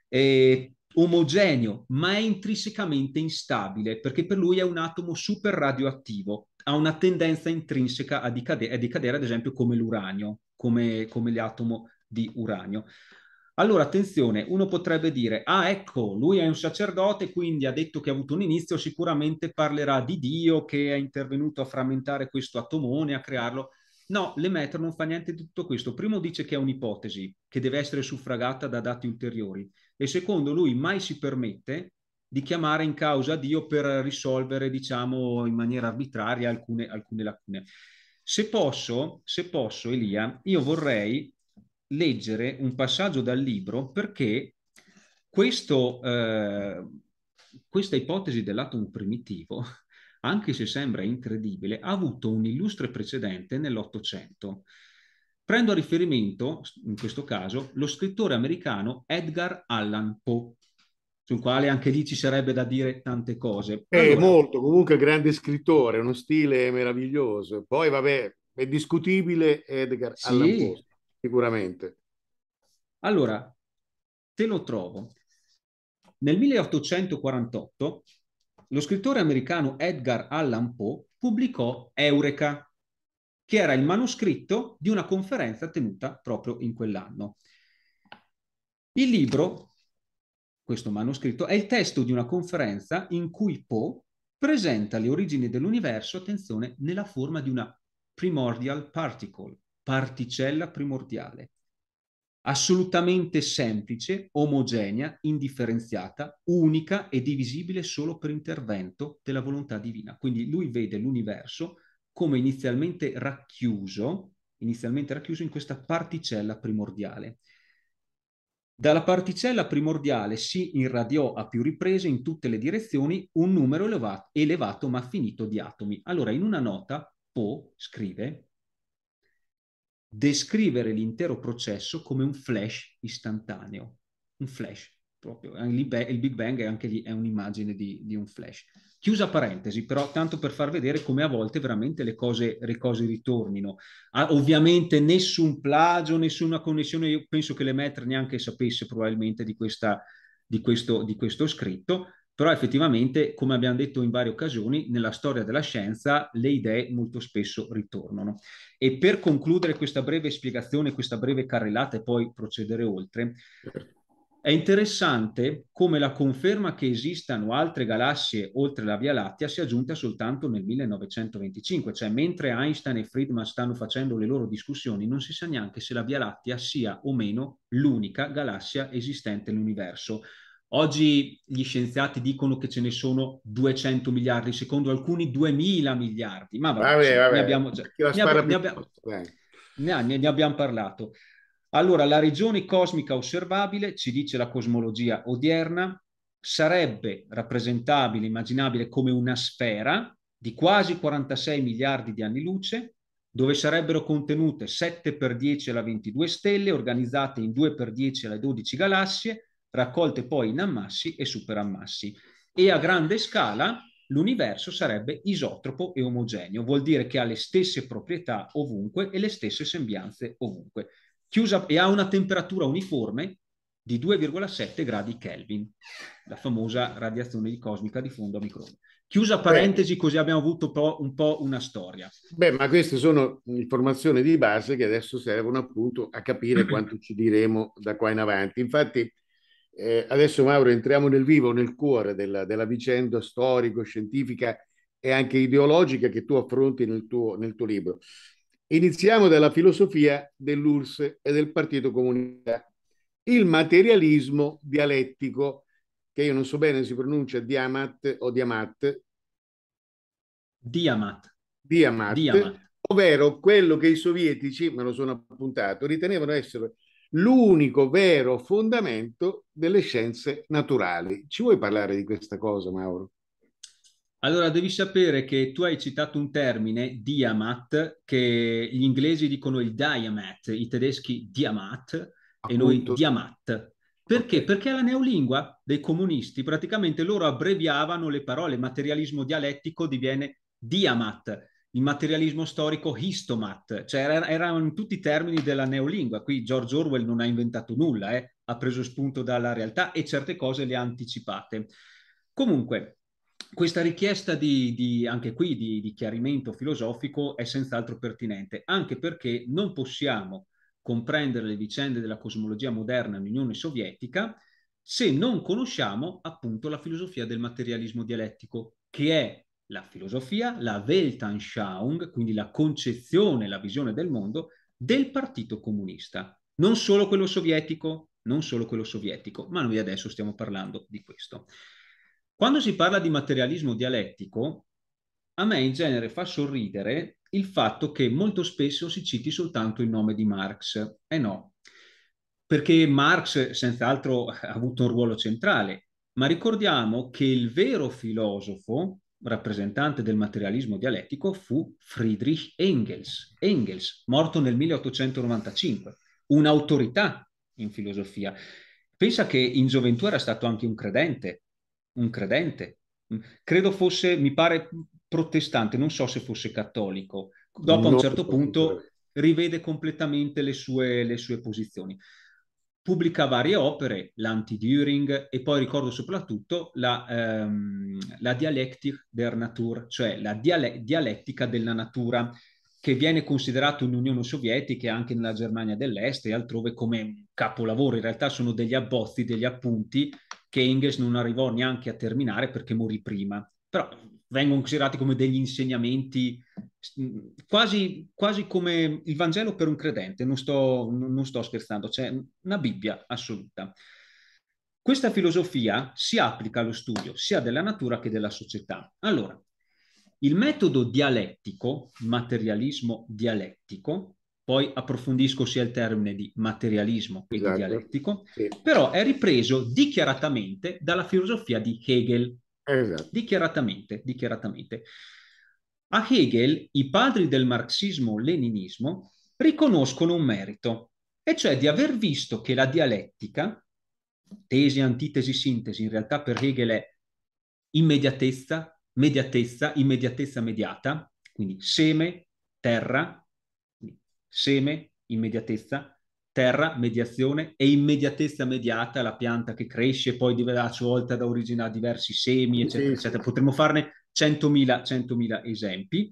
S2: è omogeneo, ma è intrinsecamente instabile perché per lui è un atomo super radioattivo, ha una tendenza intrinseca a, decade- a decadere, ad esempio, come l'uranio, come, come l'atomo di uranio. Allora, attenzione, uno potrebbe dire, ah ecco, lui è un sacerdote, quindi ha detto che ha avuto un inizio, sicuramente parlerà di Dio che è intervenuto a frammentare questo atomone, a crearlo. No, Lemaitre non fa niente di tutto questo. Primo dice che è un'ipotesi che deve essere suffragata da dati ulteriori e secondo lui mai si permette di chiamare in causa Dio per risolvere, diciamo, in maniera arbitraria alcune, alcune lacune. Se posso, se posso, Elia, io vorrei leggere un passaggio dal libro perché questo, eh, questa ipotesi dell'atomo primitivo, anche se sembra incredibile, ha avuto un illustre precedente nell'Ottocento. Prendo a riferimento, in questo caso, lo scrittore americano Edgar Allan Poe, sul quale anche lì ci sarebbe da dire tante cose.
S1: Allora... molto, comunque grande scrittore, uno stile meraviglioso. Poi, vabbè, è discutibile Edgar sì, Allan Poe. Sicuramente. Allora,
S2: te lo trovo. Nel 1848 lo scrittore americano Edgar Allan Poe pubblicò Eureka, che era il manoscritto di una conferenza tenuta proprio in quell'anno. Il libro, questo manoscritto, è il testo di una conferenza in cui Poe presenta le origini dell'universo, attenzione, nella forma di una primordial particle, particella primordiale, assolutamente semplice, omogenea, indifferenziata, unica e divisibile solo per intervento della volontà divina. Quindi lui vede l'universo come inizialmente racchiuso, inizialmente racchiuso in questa particella primordiale. Dalla particella primordiale si irradiò a più riprese in tutte le direzioni un numero elevato, elevato ma finito di atomi. Allora, in una nota, Po scrive descrivere l'intero processo come un flash istantaneo, un flash proprio, il Big Bang è anche lì è un'immagine di, di, un flash. Chiusa parentesi, però tanto per far vedere come a volte veramente le cose, le cose ritornino. Ah, ovviamente nessun plagio, nessuna connessione, io penso che Lemaitre neanche sapesse probabilmente di, questa, di, questo, di questo scritto, però effettivamente, come abbiamo detto in varie occasioni, nella storia della scienza le idee molto spesso ritornano. E per concludere questa breve spiegazione, questa breve carrellata e poi procedere oltre, è interessante come la conferma che esistano altre galassie oltre la Via Lattea sia giunta soltanto nel 1925, cioè mentre Einstein e Friedman stanno facendo le loro discussioni non si sa neanche se la Via Lattea sia o meno l'unica galassia esistente nell'universo. Oggi gli scienziati dicono che ce ne sono 200 miliardi, secondo alcuni 2000 miliardi, ma vabbè, vabbè, vabbè. ne abbiamo già ne, ab- ne, abbiamo, ne, ne abbiamo parlato. Allora, la regione cosmica osservabile, ci dice la cosmologia odierna, sarebbe rappresentabile, immaginabile come una sfera di quasi 46 miliardi di anni luce, dove sarebbero contenute 7 per 10 alla 22 stelle, organizzate in 2 per 10 alle 12 galassie, raccolte poi in ammassi e superammassi. E a grande scala l'universo sarebbe isotropo e omogeneo, vuol dire che ha le stesse proprietà ovunque e le stesse sembianze ovunque. Chiusa, e ha una temperatura uniforme di 2,7 gradi Kelvin, la famosa radiazione cosmica di fondo a microonde. Chiusa parentesi, Beh. così abbiamo avuto un po' una storia.
S1: Beh, ma queste sono informazioni di base che adesso servono appunto a capire quanto ci diremo da qua in avanti. Infatti, eh, adesso Mauro entriamo nel vivo, nel cuore della, della vicenda storico-scientifica e anche ideologica che tu affronti nel tuo, nel tuo libro. Iniziamo dalla filosofia dell'URSS e del Partito Comunista. Il materialismo dialettico, che io non so bene si pronuncia Diamat o Diamat. Diamat. Diamat. Diamat. Ovvero quello che i sovietici, me lo sono appuntato, ritenevano essere l'unico vero fondamento delle scienze naturali. Ci vuoi parlare di questa cosa, Mauro?
S2: Allora, devi sapere che tu hai citato un termine, diamat, che gli inglesi dicono il diamat, i tedeschi diamat Appunto. e noi diamat. Perché? Perché la neolingua dei comunisti. Praticamente loro abbreviavano le parole, materialismo dialettico diviene diamat il materialismo storico histomat, cioè erano era tutti i termini della neolingua. Qui George Orwell non ha inventato nulla, eh? ha preso spunto dalla realtà e certe cose le ha anticipate. Comunque, questa richiesta di, di anche qui di, di chiarimento filosofico è senz'altro pertinente, anche perché non possiamo comprendere le vicende della cosmologia moderna nell'Unione Sovietica se non conosciamo appunto la filosofia del materialismo dialettico, che è la filosofia, la Weltanschauung, quindi la concezione, la visione del mondo del Partito Comunista, non solo quello sovietico, non solo quello sovietico, ma noi adesso stiamo parlando di questo. Quando si parla di materialismo dialettico, a me in genere fa sorridere il fatto che molto spesso si citi soltanto il nome di Marx. E eh no, perché Marx senz'altro ha avuto un ruolo centrale, ma ricordiamo che il vero filosofo rappresentante del materialismo dialettico fu Friedrich Engels, Engels, morto nel 1895, un'autorità in filosofia. Pensa che in gioventù era stato anche un credente, un credente. Credo fosse, mi pare, protestante, non so se fosse cattolico. Dopo no, a un certo punto rivede completamente le sue, le sue posizioni pubblica varie opere, lanti during e poi ricordo soprattutto la, ehm, la Dialektik der Natur, cioè la diale- dialettica della natura, che viene considerato in Unione Sovietica e anche nella Germania dell'Est e altrove come capolavoro. In realtà sono degli abbozzi, degli appunti che Engels non arrivò neanche a terminare perché morì prima. Però vengono considerati come degli insegnamenti, mm, quasi, quasi, come il Vangelo per un credente, non sto, non sto scherzando, c'è una Bibbia assoluta. Questa filosofia si applica allo studio sia della natura che della società. Allora, il metodo dialettico, materialismo dialettico, poi approfondisco sia il termine di materialismo che esatto. di dialettico, sì. però è ripreso dichiaratamente dalla filosofia di Hegel, Esatto. Dichiaratamente, dichiaratamente. A Hegel i padri del marxismo-leninismo riconoscono un merito, e cioè di aver visto che la dialettica, tesi, antitesi, sintesi, in realtà per Hegel è immediatezza, mediatezza, immediatezza mediata, quindi seme, terra, seme, immediatezza, terra, mediazione e immediatezza mediata la pianta che cresce, e poi a sua volta da origine a diversi semi, eccetera, sì. eccetera. Potremmo farne 100.000, 100.000 esempi.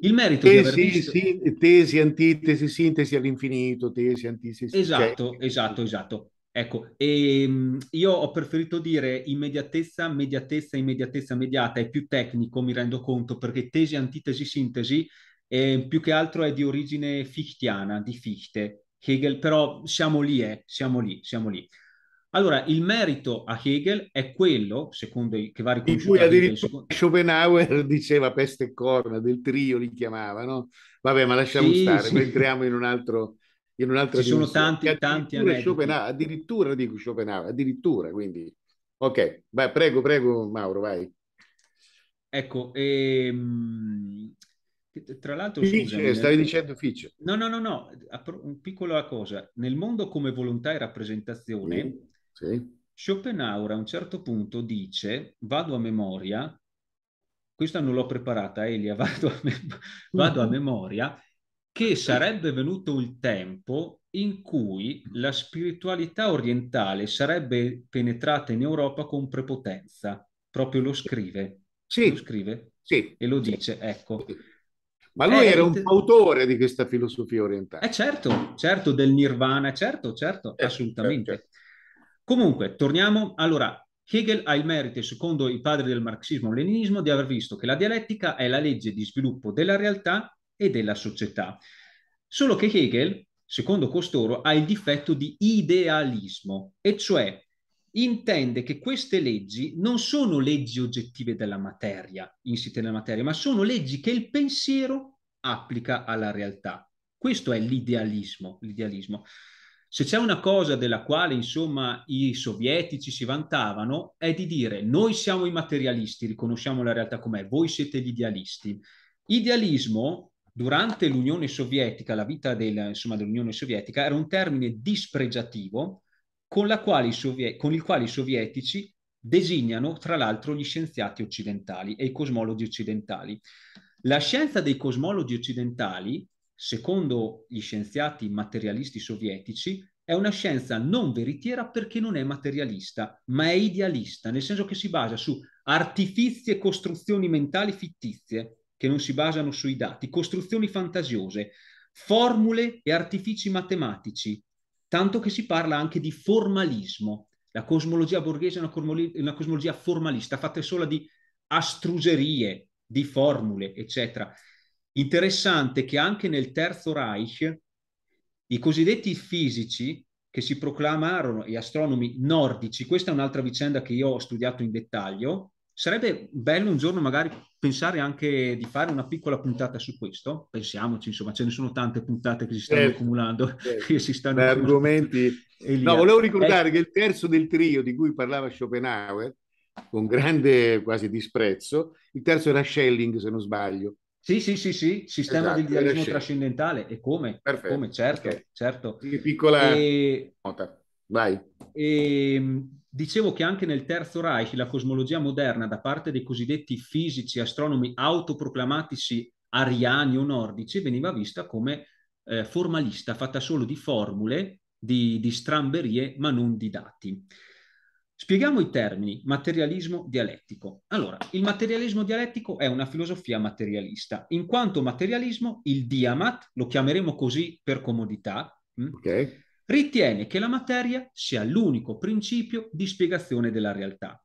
S2: Il merito tesi, di visto... sì,
S1: tesi, antitesi, sintesi all'infinito, tesi, antitesi. Esatto,
S2: cioè... esatto, esatto. Ecco, e, ehm, io ho preferito dire immediatezza, mediatezza, immediatezza mediata, è più tecnico, mi rendo conto, perché tesi, antitesi, sintesi eh, più che altro è di origine fichtiana, di Fichte, Hegel, però siamo lì, eh, siamo lì, siamo lì.
S1: Allora, il merito a Hegel è quello, secondo i, che va riconosciuto... In cui addirittura secondo... Schopenhauer diceva peste e corna, del trio li chiamavano. Vabbè, ma lasciamo sì, stare, sì. entriamo in un altro... In un'altra Ci sono tanti, tanti addirittura Schopenhauer, addirittura dico Schopenhauer, addirittura, quindi... Ok, vai, prego, prego Mauro, vai.
S2: Ecco, ehm, tra l'altro, Fitch, scusami, stavi nel... Eh, dicendo Fitch. No, no, no, no, un piccola cosa. Nel mondo come volontà e rappresentazione, sì, sì. Schopenhauer a un certo punto dice, vado a memoria, questa non l'ho preparata Elia, vado a, me... vado a memoria, che sarebbe venuto il tempo in cui la spiritualità orientale sarebbe penetrata in Europa con prepotenza, proprio lo scrive. Sì. Lo scrive sì. e lo dice, ecco.
S1: Ma eh, lui eh, era un autore di questa
S2: filosofia orientale. Eh certo, certo, del nirvana, certo, certo, eh, assolutamente. Eh, certo. Comunque, torniamo. Allora, Hegel ha il merito, secondo i padri del marxismo-leninismo, di aver visto che la dialettica è la legge di sviluppo della realtà e della società. Solo che Hegel, secondo costoro, ha il difetto di idealismo, e cioè intende che queste leggi non sono leggi oggettive della materia, insite nella materia, ma sono leggi che il pensiero applica alla realtà. Questo è l'idealismo, l'idealismo. Se c'è una cosa della quale, insomma, i sovietici si vantavano, è di dire noi siamo i materialisti, riconosciamo la realtà com'è, voi siete gli idealisti. Idealismo, durante l'Unione Sovietica, la vita del, insomma, dell'Unione Sovietica, era un termine dispregiativo con, soviet- con il quale i sovietici designano tra l'altro gli scienziati occidentali e i cosmologi occidentali. La scienza dei cosmologi occidentali, secondo gli scienziati materialisti sovietici, è una scienza non veritiera perché non è materialista, ma è idealista, nel senso che si basa su artifici e costruzioni mentali fittizie, che non si basano sui dati, costruzioni fantasiose, formule e artifici matematici, tanto che si parla anche di formalismo. La cosmologia borghese è una, cosmologia, una cosmologia formalista, fatta solo di astruserie, di formule, eccetera. Interessante che anche nel Terzo Reich i cosiddetti fisici che si proclamarono gli astronomi nordici, questa è un'altra vicenda che io ho studiato in dettaglio, Sarebbe bello un giorno magari pensare anche di fare una piccola puntata su questo, pensiamoci, insomma, ce ne sono
S1: tante puntate che si stanno certo, accumulando, certo. che si stanno... Argomenti... No, volevo ricordare eh... che il terzo del trio di cui parlava Schopenhauer, con grande quasi disprezzo, il terzo era Schelling, se non sbaglio. Sì, sì, sì, sì, sistema esatto, di idealismo
S2: trascendentale, e come? Perfetto. Come, certo, okay. certo. Sì, piccola
S1: e... nota, vai.
S2: E ehm, Dicevo che anche nel Terzo Reich la cosmologia moderna da parte dei cosiddetti fisici, astronomi autoproclamatici ariani o nordici veniva vista come eh, formalista, fatta solo di formule, di, di stramberie, ma non di dati. Spieghiamo i termini materialismo dialettico. Allora, il materialismo dialettico è una filosofia materialista. In quanto materialismo, il diamat, lo chiameremo così per comodità, hm, okay ritiene che la materia sia l'unico principio di spiegazione della realtà.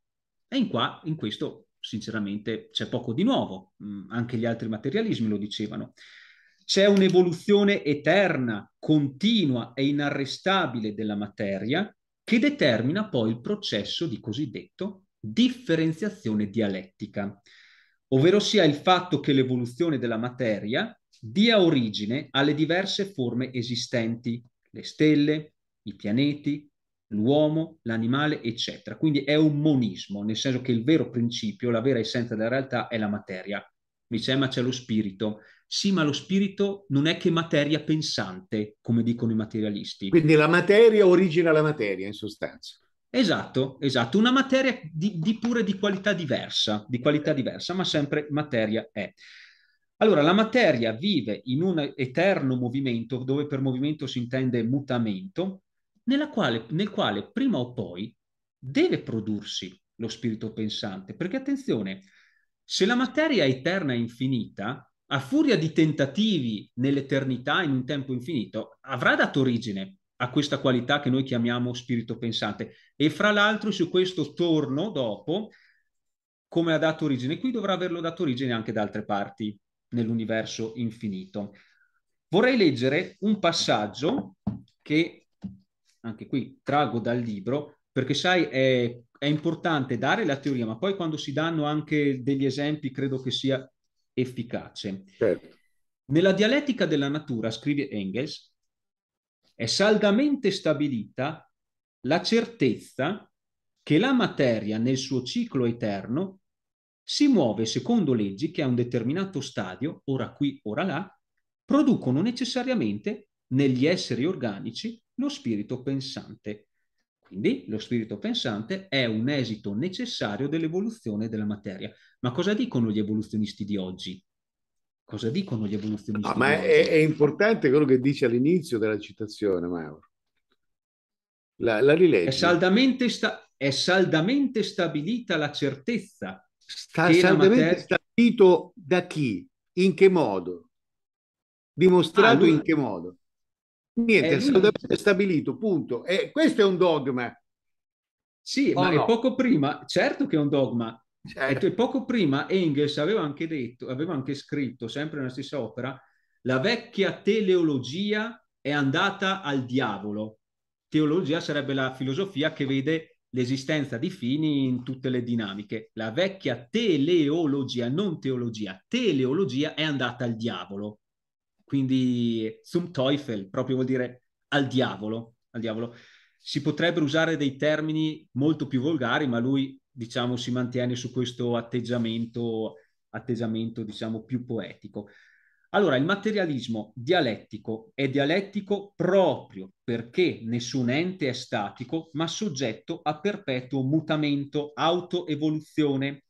S2: E in, qua, in questo, sinceramente, c'è poco di nuovo. Mm, anche gli altri materialismi lo dicevano. C'è un'evoluzione eterna, continua e inarrestabile della materia che determina poi il processo di cosiddetto differenziazione dialettica, ovvero sia il fatto che l'evoluzione della materia dia origine alle diverse forme esistenti le stelle, i pianeti, l'uomo, l'animale, eccetera. Quindi è un monismo, nel senso che il vero principio, la vera essenza della realtà è la materia. Mi dice, ma c'è lo spirito. Sì, ma lo spirito non è che materia pensante, come dicono i materialisti. Quindi la materia origina la materia, in sostanza. Esatto, esatto, una materia di, di pure di qualità diversa, di qualità diversa, ma sempre materia è. Allora, la materia vive in un eterno movimento, dove per movimento si intende mutamento, quale, nel quale prima o poi deve prodursi lo spirito pensante. Perché attenzione, se la materia è eterna e infinita, a furia di tentativi nell'eternità, in un tempo infinito, avrà dato origine a questa qualità che noi chiamiamo spirito pensante. E fra l'altro su questo torno dopo, come ha dato origine qui, dovrà averlo dato origine anche da altre parti nell'universo infinito. Vorrei leggere un passaggio che anche qui trago dal libro, perché sai è, è importante dare la teoria, ma poi quando si danno anche degli esempi credo che sia efficace. Certo. Nella dialettica della natura, scrive Engels, è saldamente stabilita la certezza che la materia nel suo ciclo eterno si muove secondo leggi che a un determinato stadio, ora qui, ora là, producono necessariamente negli esseri organici lo spirito pensante. Quindi lo spirito pensante è un esito necessario dell'evoluzione della materia. Ma cosa dicono gli evoluzionisti di oggi? Cosa dicono gli evoluzionisti? No, ah, ma
S1: è, è, importante quello che dice all'inizio della citazione, Mauro. La, la rilegge. È
S2: saldamente, sta- è saldamente stabilita la certezza
S1: sta saldamente materia... stabilito da chi, in che modo, dimostrato ah, in che modo. Niente, eh, è saldamente stabilito, punto. E questo è un dogma.
S2: Sì, oh, ma no. poco prima, certo che è un dogma. Certo. E poco prima Engels aveva anche detto, aveva anche scritto, sempre nella stessa opera, la vecchia teleologia è andata al diavolo. Teologia sarebbe la filosofia che vede l'esistenza di fini in tutte le dinamiche. La vecchia teleologia, non teologia, teleologia è andata al diavolo. Quindi zum Teufel proprio vuol dire al diavolo, al diavolo. Si potrebbero usare dei termini molto più volgari, ma lui diciamo si mantiene su questo atteggiamento atteggiamento diciamo più poetico. Allora, il materialismo dialettico è dialettico proprio perché nessun ente è statico, ma soggetto a perpetuo mutamento, autoevoluzione.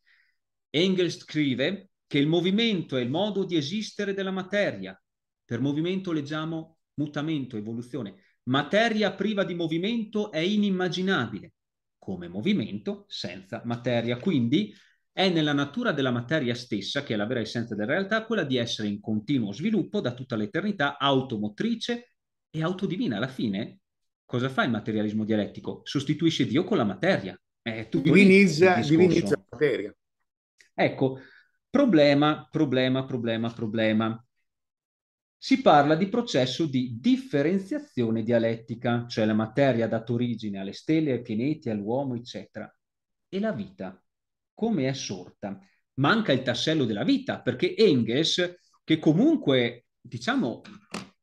S2: Engels scrive che il movimento è il modo di esistere della materia. Per movimento leggiamo mutamento, evoluzione. Materia priva di movimento è inimmaginabile, come movimento senza materia. Quindi è nella natura della materia stessa, che è la vera essenza della realtà, quella di essere in continuo sviluppo da tutta l'eternità, automotrice e autodivina. Alla fine, cosa fa il materialismo dialettico? Sostituisce Dio con la materia. È divinizza, divinizza la materia. Ecco, problema, problema, problema, problema si parla di processo di differenziazione dialettica, cioè la materia ha dato origine alle stelle, ai pianeti, all'uomo, eccetera. E la vita? come è sorta. Manca il tassello della vita perché Engels, che comunque diciamo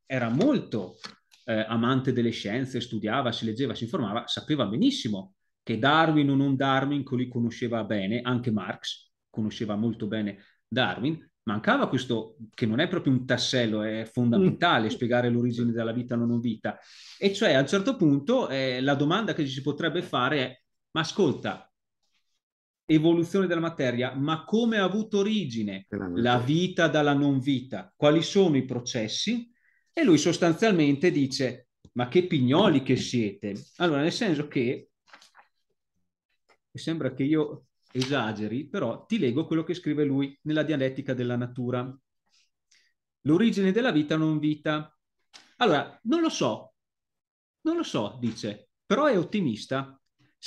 S2: era molto eh, amante delle scienze, studiava, si leggeva, si informava, sapeva benissimo che Darwin o non Darwin li conosceva bene, anche Marx conosceva molto bene Darwin, mancava questo che non è proprio un tassello, è fondamentale mm. spiegare l'origine della vita o non vita. E cioè a un certo punto eh, la domanda che ci si potrebbe fare è, ma ascolta, evoluzione della materia, ma come ha avuto origine la vita dalla non vita, quali sono i processi. E lui sostanzialmente dice, ma che pignoli che siete. Allora, nel senso che, mi sembra che io esageri, però ti leggo quello che scrive lui nella dialettica della natura. L'origine della vita non vita. Allora, non lo so, non lo so, dice, però è ottimista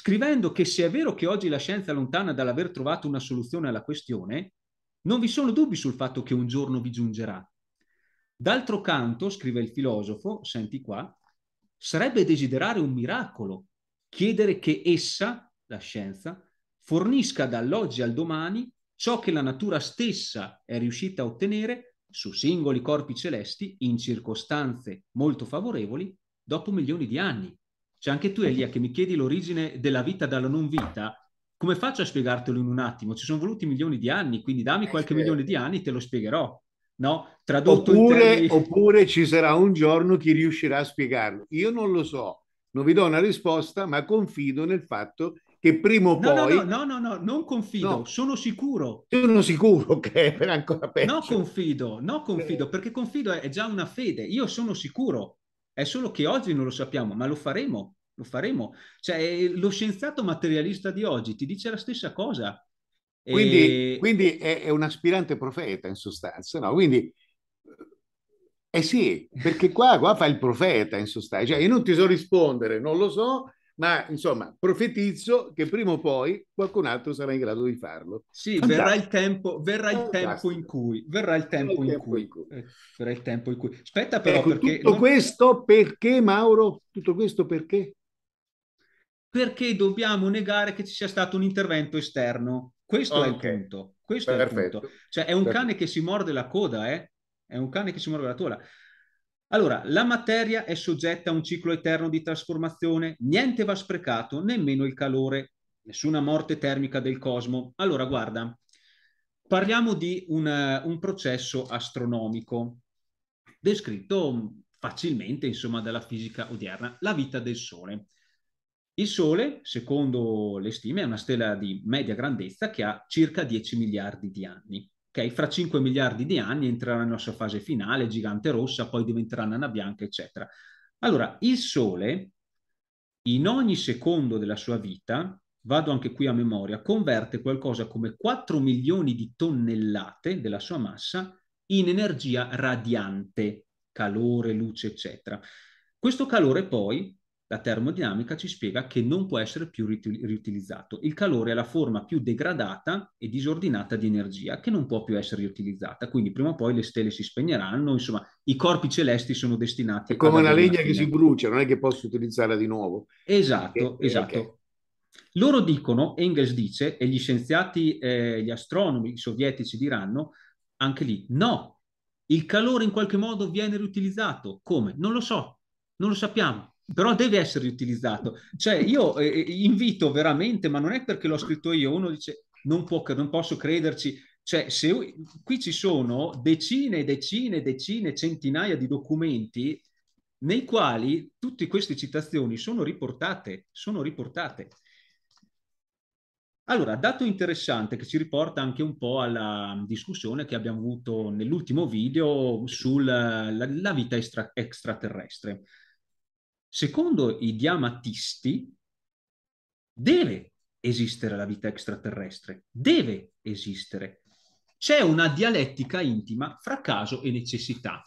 S2: scrivendo che se è vero che oggi la scienza è lontana dall'aver trovato una soluzione alla questione, non vi sono dubbi sul fatto che un giorno vi giungerà. D'altro canto, scrive il filosofo, senti qua, sarebbe desiderare un miracolo, chiedere che essa, la scienza, fornisca dall'oggi al domani ciò che la natura stessa è riuscita a ottenere su singoli corpi celesti in circostanze molto favorevoli dopo milioni di anni. Cioè anche tu Elia che mi chiedi l'origine della vita dalla non vita, come faccio a spiegartelo in un attimo? Ci sono voluti milioni di anni, quindi
S1: dammi eh, qualche milione di anni e te lo spiegherò. No? Tradotto oppure, in termini... oppure ci sarà un giorno chi riuscirà a spiegarlo. Io non lo so, non vi do una risposta, ma confido nel fatto che prima o no, poi...
S2: No, no, no, no, non confido, no. sono sicuro. Sono sicuro che era ancora peggio. No confido, no eh. confido, perché confido è, già una fede, io sono sicuro. È solo che oggi non lo sappiamo, ma lo faremo, lo faremo. Cioè, lo
S1: scienziato materialista di oggi ti dice la stessa cosa. Quindi, e... quindi è, è, un aspirante profeta in sostanza, no? Quindi, eh sì, perché qua, qua fa il profeta in sostanza. Cioè, io non ti so rispondere, non lo so, ma insomma profetizzo che prima o poi qualcun altro sarà in grado di farlo. Sì, Fantastico. verrà il tempo,
S2: verrà il tempo in cui, verrà il tempo, il in, cui. in, cui, eh, verrà il tempo in cui. Aspetta ecco, però ecco,
S1: perché... Tutto non... questo perché Mauro? Tutto questo perché?
S2: Perché dobbiamo negare che ci sia stato un intervento esterno. Questo okay. è il punto. Questo Perfetto. è il punto. Cioè è un Perfetto. cane che si morde la coda, eh? È un cane che si morde la coda. Allora, la materia è soggetta a un ciclo eterno di trasformazione, niente va sprecato, nemmeno il calore, nessuna morte termica del cosmo. Allora, guarda, parliamo di un, eh, un processo astronomico, descritto facilmente, insomma, dalla fisica odierna, la vita del Sole. Il Sole, secondo le stime, è una stella di media grandezza che ha circa 10 miliardi di anni. Okay? Fra 5 miliardi di anni entrerà nella sua fase finale, gigante rossa, poi diventerà nana bianca, eccetera. Allora, il Sole, in ogni secondo della sua vita, vado anche qui a memoria, converte qualcosa come 4 milioni di tonnellate della sua massa in energia radiante, calore, luce, eccetera. Questo calore poi la termodinamica ci spiega che non può essere più riutilizzato. Il calore è la forma più degradata e disordinata di energia che non può più essere riutilizzata. Quindi prima o poi le stelle si spegneranno, insomma, i corpi celesti sono destinati a... È come una legna che si
S1: brucia, non è che posso utilizzarla di nuovo. Esatto, okay. esatto. Okay.
S2: Loro dicono, Engels dice, e gli scienziati, eh, gli astronomi sovietici diranno, anche lì, no, il calore in qualche modo viene riutilizzato. Come? Non lo so, non lo sappiamo però deve essere utilizzato. Cioè, io eh, eh, invito veramente, ma non è perché l'ho scritto io, uno dice non, può, non posso crederci. Cioè, se, qui ci sono decine e decine e decine, centinaia di documenti nei quali tutte queste citazioni sono riportate, sono riportate. Allora, dato interessante che ci riporta anche un po' alla discussione che abbiamo avuto nell'ultimo video sulla vita extra, extraterrestre secondo i diamatisti, deve esistere la vita extraterrestre, deve esistere. C'è una dialettica intima fra caso e necessità.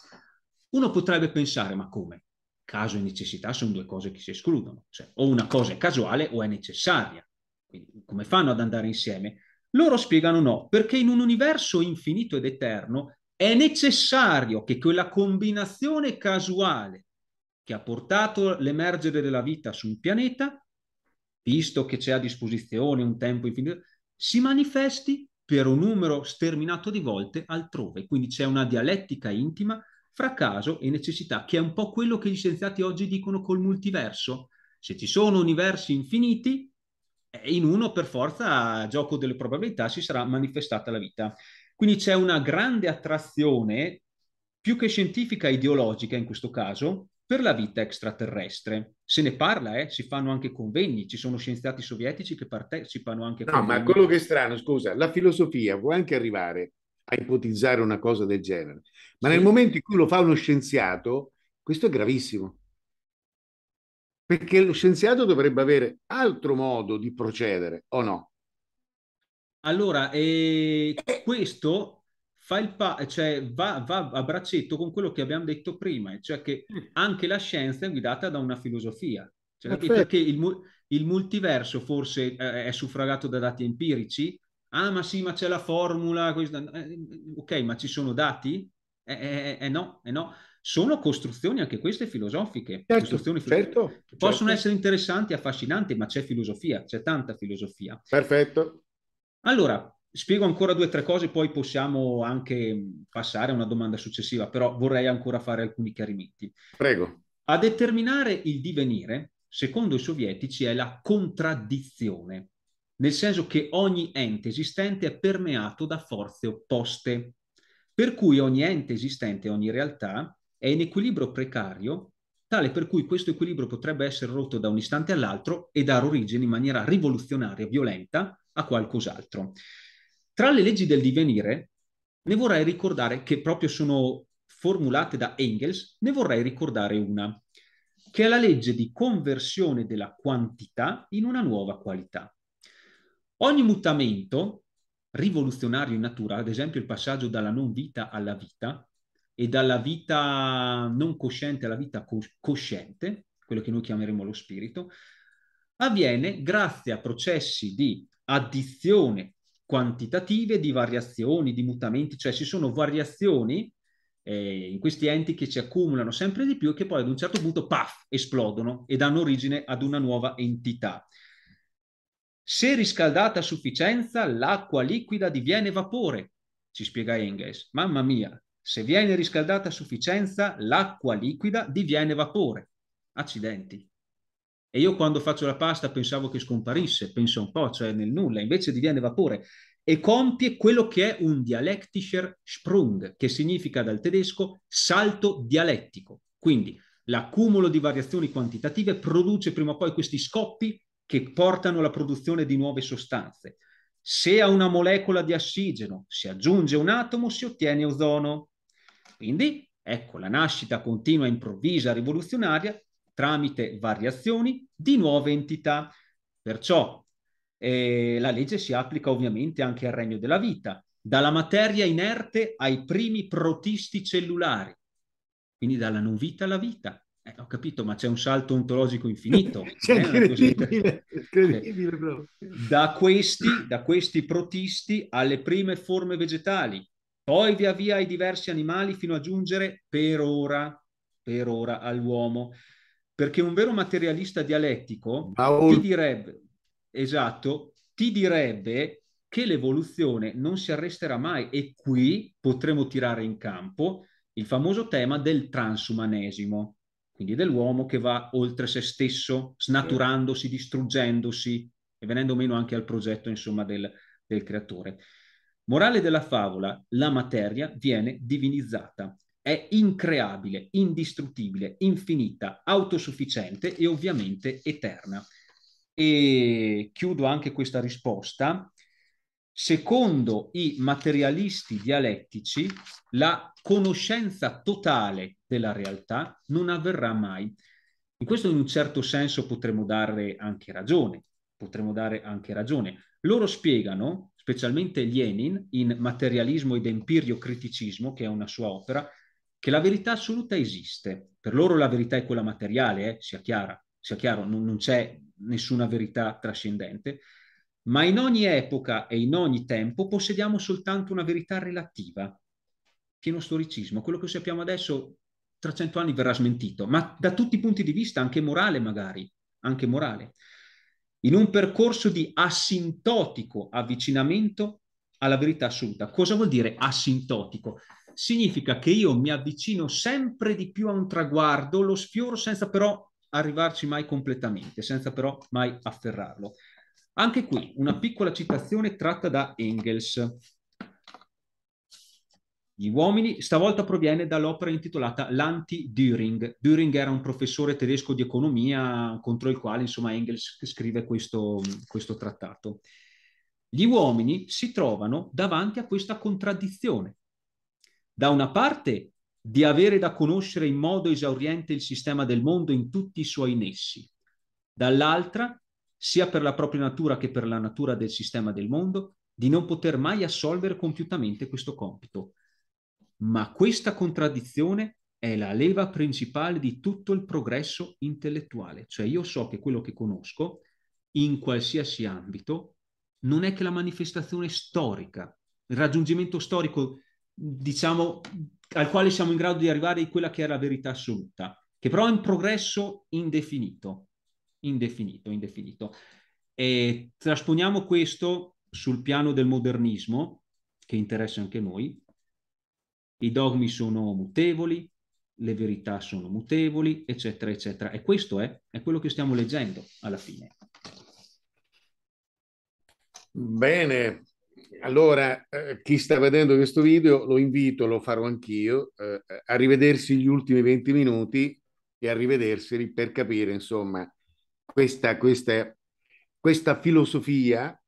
S2: Uno potrebbe pensare, ma come? Caso e necessità sono due cose che si escludono, cioè o una cosa è casuale o è necessaria. Quindi, come fanno ad andare insieme? Loro spiegano no, perché in un universo infinito ed eterno è necessario che quella combinazione casuale che ha portato l'emergere della vita su un pianeta, visto che c'è a disposizione un tempo infinito, si manifesti per un numero sterminato di volte altrove. Quindi c'è una dialettica intima fra caso e necessità, che è un po' quello che gli scienziati oggi dicono col multiverso. Se ci sono universi infiniti, eh, in uno per forza, a gioco delle probabilità, si sarà manifestata la vita. Quindi c'è una grande attrazione, più che scientifica, ideologica in questo caso, per la vita extraterrestre. Se ne parla, eh? si fanno anche convegni, ci sono scienziati sovietici che partecipano anche. No, ma quello che è
S1: strano, scusa, la filosofia può anche arrivare a ipotizzare una cosa del genere, ma sì. nel momento in cui lo fa uno scienziato, questo è gravissimo. Perché lo scienziato dovrebbe avere altro modo di procedere, o no?
S2: Allora, eh, eh. questo fa il pa- cioè va, va, a braccetto con quello che abbiamo detto prima, cioè che anche la scienza è guidata da una filosofia. Cioè, perché il, mu- il, multiverso forse eh, è suffragato da dati empirici? Ah, ma sì, ma c'è la formula. Questa... Eh, eh ok, ma ci sono dati? Eh, eh, eh, eh no, no, Sono costruzioni anche queste filosofiche. Certo, costruzioni certo, filosofiche. Certo. Possono essere interessanti, affascinanti, ma c'è filosofia, c'è tanta filosofia. Perfetto. Allora, Spiego ancora due o tre cose, poi possiamo anche passare a una domanda successiva, però vorrei ancora fare alcuni chiarimenti. Prego. A determinare il divenire, secondo i sovietici, è la contraddizione, nel senso che ogni ente esistente è permeato da forze opposte, per cui ogni ente esistente, ogni realtà, è in equilibrio precario, tale per cui questo equilibrio potrebbe essere rotto da un istante all'altro e dare origine in maniera rivoluzionaria, violenta, a qualcos'altro. Tra le leggi del divenire, ne vorrei ricordare, che proprio sono formulate da Engels, ne vorrei ricordare una, che è la legge di conversione della quantità in una nuova qualità. Ogni mutamento rivoluzionario in natura, ad esempio il passaggio dalla non vita alla vita e dalla vita non cosciente alla vita cos- cosciente, quello che noi chiameremo lo spirito, avviene grazie a processi di addizione quantitative di variazioni, di mutamenti, cioè ci sono variazioni eh, in questi enti che si accumulano sempre di più e che poi ad un certo punto, paf, esplodono e danno origine ad una nuova entità. Se riscaldata a sufficienza, l'acqua liquida diviene vapore, ci spiega Engels. Mamma mia, se viene riscaldata a sufficienza, l'acqua liquida diviene vapore. Accidenti. E io quando faccio la pasta pensavo che scomparisse, pensa un po', cioè nel nulla, invece diviene vapore e compie quello che è un dialectischer Sprung, che significa dal tedesco salto dialettico. Quindi l'accumulo di variazioni quantitative produce prima o poi questi scoppi che portano alla produzione di nuove sostanze. Se a una molecola di ossigeno si aggiunge un atomo, si ottiene ozono. Quindi, ecco, la nascita continua, improvvisa, rivoluzionaria tramite variazioni di nuove entità. Perciò eh, la legge si applica ovviamente anche al regno della vita, dalla materia inerte ai primi protisti cellulari, quindi dalla non vita alla vita. Eh, ho capito, ma c'è un salto ontologico infinito. c'è eh, incredibile,
S1: incredibile
S2: proprio. Da questi, da questi protisti alle prime forme vegetali, poi via via ai diversi animali fino a giungere per ora, per ora all'uomo perché un vero materialista dialettico Paolo. ti direbbe, esatto, ti direbbe che l'evoluzione non si arresterà mai e qui potremo tirare in campo il famoso tema del transumanesimo, quindi dell'uomo che va oltre se stesso, snaturandosi, distruggendosi e venendo meno anche al progetto insomma, del, del creatore. Morale della favola, la materia viene divinizzata è increabile, indistruttibile, infinita, autosufficiente e ovviamente eterna. E chiudo anche questa risposta. Secondo i materialisti dialettici, la conoscenza totale della realtà non avverrà mai. In questo in un certo senso potremmo dare anche ragione, potremmo dare anche ragione. Loro spiegano, specialmente Lenin, in Materialismo ed Empirio Criticismo, che è una sua opera, che la verità assoluta esiste. Per loro la verità è quella materiale, eh, sia, chiara, sia chiaro, non, non c'è nessuna verità trascendente, ma in ogni epoca e in ogni tempo possediamo soltanto una verità relativa, pieno storicismo. Quello che sappiamo adesso tra cento anni verrà smentito, ma da tutti i punti di vista, anche morale magari, anche morale, in un percorso di asintotico avvicinamento alla verità assoluta. Cosa vuol dire asintotico? significa che io mi avvicino sempre di più a un traguardo, lo sfioro senza però arrivarci mai completamente, senza però mai afferrarlo. Anche qui una piccola citazione tratta da Engels. Gli uomini, stavolta proviene dall'opera intitolata L'anti-Düring. Düring era un professore tedesco di economia contro il quale insomma, Engels scrive questo, questo trattato. Gli uomini si trovano davanti a questa contraddizione da una parte di avere da conoscere in modo esauriente il sistema del mondo in tutti i suoi nessi, dall'altra, sia per la propria natura che per la natura del sistema del mondo, di non poter mai assolvere compiutamente questo compito. Ma questa contraddizione è la leva principale di tutto il progresso intellettuale, cioè io so che quello che conosco in qualsiasi ambito non è che la manifestazione storica, il raggiungimento storico diciamo, al quale siamo in grado di arrivare è quella che è la verità assoluta, che però è un progresso indefinito, indefinito, indefinito. E trasponiamo questo sul piano del modernismo, che interessa anche noi. I dogmi sono mutevoli, le verità sono mutevoli, eccetera, eccetera. E questo è, è quello che stiamo leggendo alla fine.
S1: Bene, allora, eh, chi sta vedendo questo video lo invito, lo farò anch'io, eh, eh a rivedersi gli ultimi 20 minuti e a rivederseli per capire, insomma, questa, questa, questa filosofia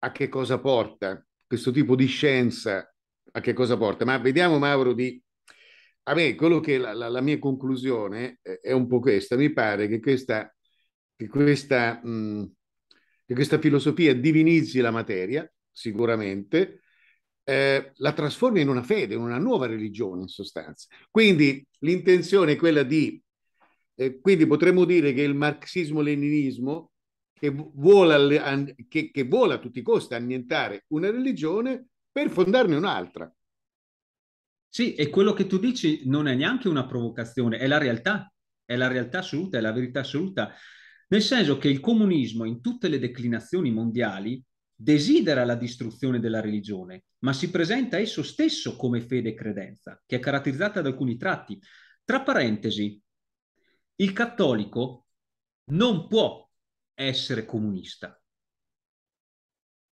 S1: a che cosa porta, questo tipo di scienza a che cosa porta. Ma vediamo, Mauro, di... A me, quello che la, la, la mia conclusione è un po' questa, mi pare che questa, che questa mh, che questa filosofia divinizzi la materia, sicuramente, eh, la trasformi in una fede, in una nuova religione in sostanza. Quindi l'intenzione è quella di, eh, quindi potremmo dire che il marxismo-leninismo che vuole, che, che vuole a tutti i costi annientare una religione per fondarne un'altra.
S2: Sì, e quello che tu dici non è neanche una provocazione, è la realtà, è la realtà assoluta, è la verità assoluta nel senso che il comunismo in tutte le declinazioni mondiali desidera la distruzione della religione, ma si presenta esso stesso come fede e credenza, che è caratterizzata da alcuni tratti. Tra parentesi, il cattolico non può essere comunista.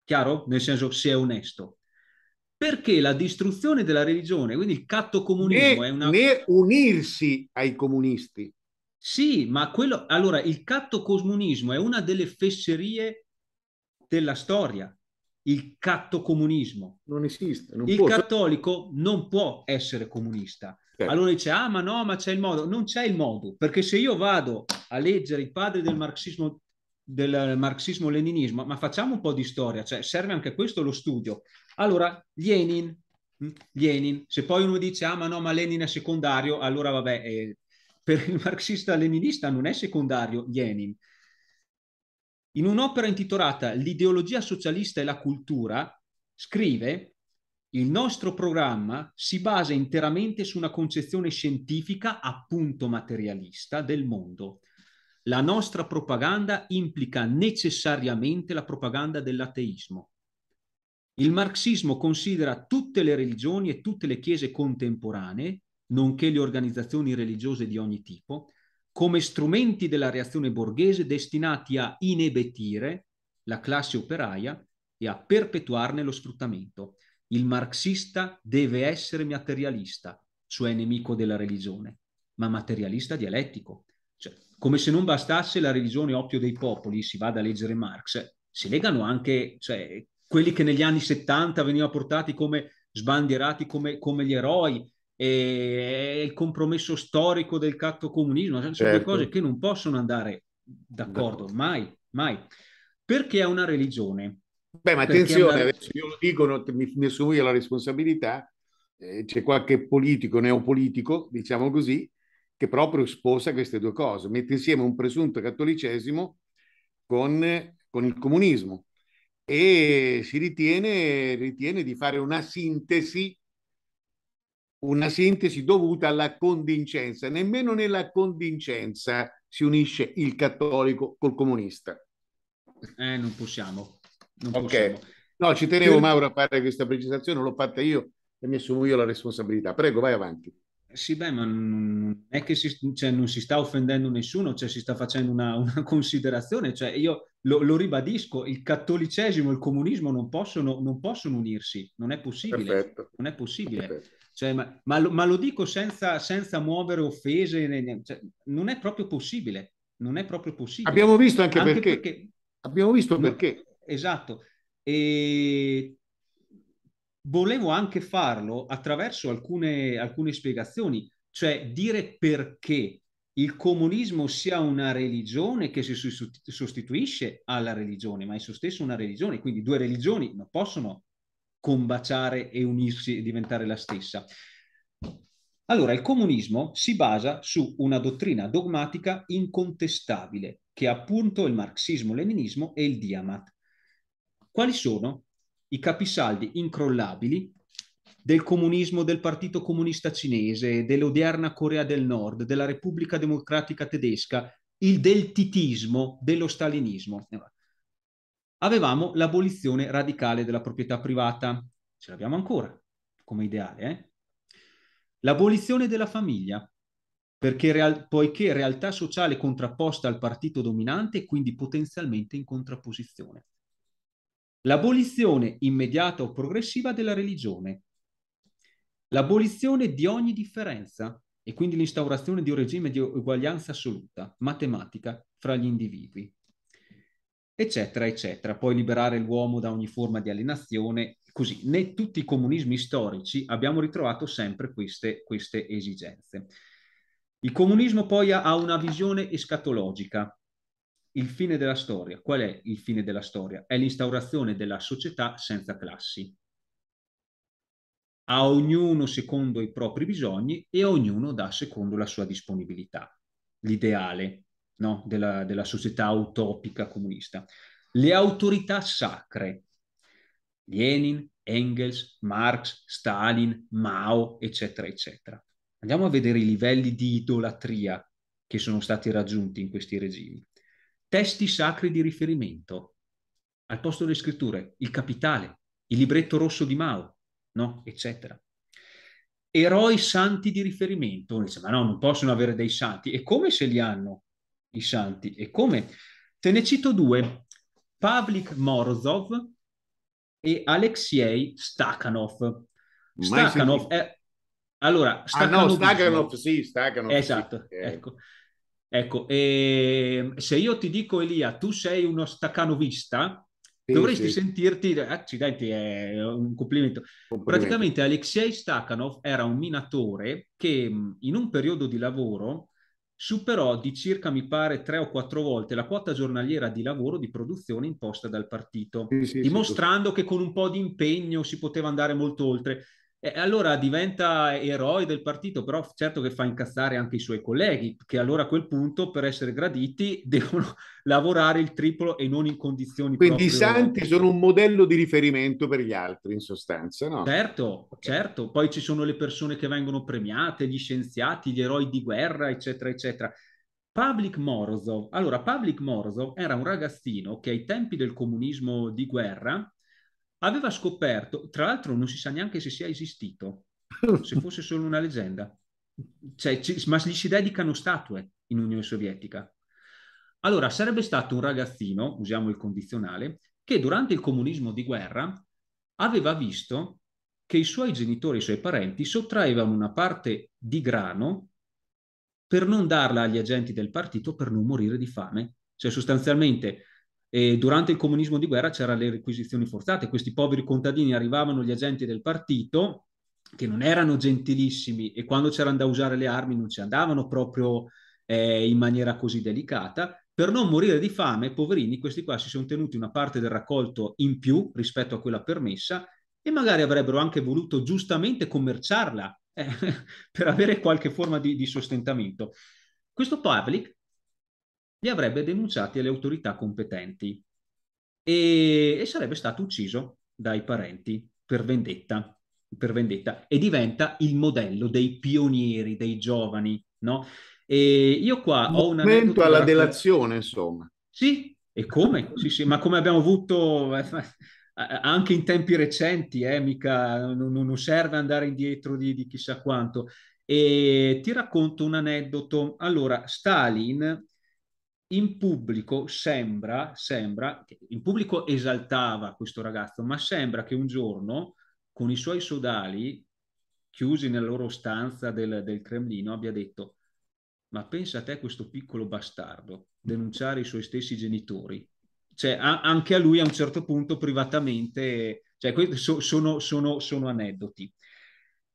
S2: Chiaro? Nel senso, se è onesto. Perché la distruzione della religione, quindi il catto comunismo, né, è una... Né unirsi ai comunisti. Sì, ma quello... Allora, il cattocomunismo è una delle fesserie della storia. Il cattocomunismo.
S1: Non esiste.
S2: Non il può. cattolico non può essere comunista. Certo. Allora dice, ah ma no, ma c'è il modo. Non c'è il modo, perché se io vado a leggere i padri del marxismo del marxismo-leninismo, ma facciamo un po' di storia, cioè serve anche questo lo studio. Allora, Lenin, hm, Lenin, se poi uno dice ah ma no, ma Lenin è secondario, allora vabbè, eh, per il marxista-leninista non è secondario Lenin. In un'opera intitolata L'ideologia socialista e la cultura, scrive il nostro programma si basa interamente su una concezione scientifica, appunto materialista, del mondo. La nostra propaganda implica necessariamente la propaganda dell'ateismo. Il marxismo considera tutte le religioni e tutte le chiese contemporanee nonché le organizzazioni religiose di ogni tipo, come strumenti della reazione borghese destinati a inebetire la classe operaia e a perpetuarne lo sfruttamento. Il marxista deve essere materialista, cioè nemico della religione, ma materialista dialettico. Cioè, come se non bastasse la religione occhio dei popoli, si vada a leggere Marx, si legano anche cioè, quelli che negli anni 70 venivano portati come sbandierati come, come gli eroi, e il compromesso storico del catto comunismo, cioè, sono certo. cose che non possono andare d'accordo, no. mai,
S1: mai. Perché è una religione. Beh, ma Perché attenzione, una... io lo dico, non, mi, ne assumo io la responsabilità, eh, c'è qualche politico, neopolitico, diciamo così, che proprio sposa queste due cose, mette insieme un presunto cattolicesimo con, con il comunismo e si ritiene, ritiene di fare una sintesi una sintesi dovuta alla condincenza. Nemmeno nella condincenza si unisce il cattolico col comunista. Eh, non possiamo. Non ok. Possiamo. No, ci tenevo Mauro a fare questa precisazione, l'ho fatta io e mi assumo io la responsabilità. Prego, vai avanti.
S2: Sì, beh, ma non è che si, cioè, non si sta offendendo nessuno, cioè, si sta facendo una, una considerazione. Cioè, io lo, lo, ribadisco, il cattolicesimo e il comunismo non possono, non possono unirsi, non è possibile. Perfetto. Non è possibile. Perfetto. Cioè, ma, ma, lo, ma, lo, dico senza, senza muovere offese, cioè, non è proprio possibile. Non è proprio possibile. Abbiamo visto anche, anche perché. perché. Abbiamo visto perché. No, esatto. E volevo anche farlo attraverso alcune, alcune spiegazioni, cioè dire perché il comunismo sia una religione che si sostituisce alla religione, ma è esso stesso una religione, quindi due religioni non possono combaciare e unirsi e diventare la stessa. Allora, il comunismo si basa su una dottrina dogmatica incontestabile, che è appunto il marxismo-leninismo e il diamat. Quali sono i capisaldi incrollabili del comunismo del Partito Comunista Cinese, dell'odierna Corea del Nord, della Repubblica Democratica Tedesca, il deltitismo, dello stalinismo avevamo l'abolizione radicale della proprietà privata. Ce l'abbiamo ancora come ideale. Eh? L'abolizione della famiglia, real- poiché realtà sociale contrapposta al partito dominante e quindi potenzialmente in contrapposizione. L'abolizione immediata o progressiva della religione. L'abolizione di ogni differenza e quindi l'instaurazione di un regime di uguaglianza assoluta, matematica, fra gli individui eccetera, eccetera. Poi liberare l'uomo da ogni forma di alienazione, così. Né tutti i comunismi storici abbiamo ritrovato sempre queste, queste esigenze. Il comunismo poi ha una visione escatologica. Il fine della storia, qual è il fine della storia? È l'instaurazione della società senza classi. A ognuno secondo i propri bisogni e a ognuno dà secondo la sua disponibilità. L'ideale, no? della, della società utopica comunista. Le autorità sacre, Lenin, Engels, Marx, Stalin, Mao, eccetera, eccetera. Andiamo a vedere i livelli di idolatria che sono stati raggiunti in questi regimi. Testi sacri di riferimento, al posto delle scritture, il capitale, il libretto rosso di Mao, no? eccetera. Eroi santi di riferimento, uno dice, ma no, non possono avere dei santi, e come se li hanno? i Shanti. E come? Te ne cito due, Pavlik Morozov e Alexei Stakhanov.
S1: Stakhanov è...
S2: Allora, Stakhanov... Ah no, Stakhanov,
S1: sì, Stakhanov. Esatto,
S2: sì. ecco. Ecco, e ehm, se io ti dico Elia, tu sei uno staccanovista, sì, dovresti sì. sentirti, eh, accidenti, è un complimento. complimento. Praticamente Alexei Stakhanov era un minatore che in un periodo di lavoro superò di circa, mi pare, tre o quattro volte la quota giornaliera di lavoro di produzione imposta dal partito, sì, sì, dimostrando sì. che con un po' di impegno si poteva andare molto oltre. E allora diventa eroe del partito, però certo che fa incazzare anche i suoi colleghi, che allora a quel punto, per essere graditi, devono lavorare il triplo e non in condizioni Quindi i santi
S1: sono un modello di riferimento per gli altri, in sostanza,
S2: no? Certo, certo. Poi ci sono le persone che vengono premiate, gli scienziati, gli eroi di guerra, eccetera, eccetera. Public Morozov. Allora, Public Morozov era un ragazzino che ai tempi del comunismo di guerra aveva scoperto, tra l'altro non si sa neanche se sia esistito, se fosse solo una leggenda, cioè, ma gli si dedicano statue in Unione Sovietica. Allora, sarebbe stato un ragazzino, usiamo il condizionale, che durante il comunismo di guerra aveva visto che i suoi genitori, i suoi parenti, sottraevano una parte di grano per non darla agli agenti del partito per non morire di fame. Cioè sostanzialmente e durante il comunismo di guerra c'erano le requisizioni forzate, questi poveri contadini arrivavano gli agenti del partito che non erano gentilissimi e quando c'erano da usare le armi non ci andavano proprio eh, in maniera così delicata. Per non morire di fame, poverini, questi qua si sono tenuti una parte del raccolto in più rispetto a quella permessa e magari avrebbero anche voluto giustamente commerciarla eh, per avere qualche forma di, di sostentamento. Questo Pavlik li avrebbe denunciati alle autorità competenti e, e sarebbe stato ucciso dai parenti per vendetta, per vendetta, e diventa il modello dei pionieri, dei giovani, no? E io qua un ho una... Momento alla delazione, insomma. Sì, e come? Sì, sì, ma come abbiamo avuto eh, anche in tempi recenti, eh, mica, non, non serve andare indietro di, di chissà quanto. E ti racconto un aneddoto. Allora, Stalin in pubblico sembra, sembra, in pubblico esaltava questo ragazzo, ma sembra che un giorno con i suoi sodali, chiusi nella loro stanza del, del Cremlino, abbia detto, ma pensa a te questo piccolo bastardo, denunciare i suoi stessi genitori. Cioè, a, anche a lui a un certo punto privatamente, cioè, so, sono, sono, sono, aneddoti.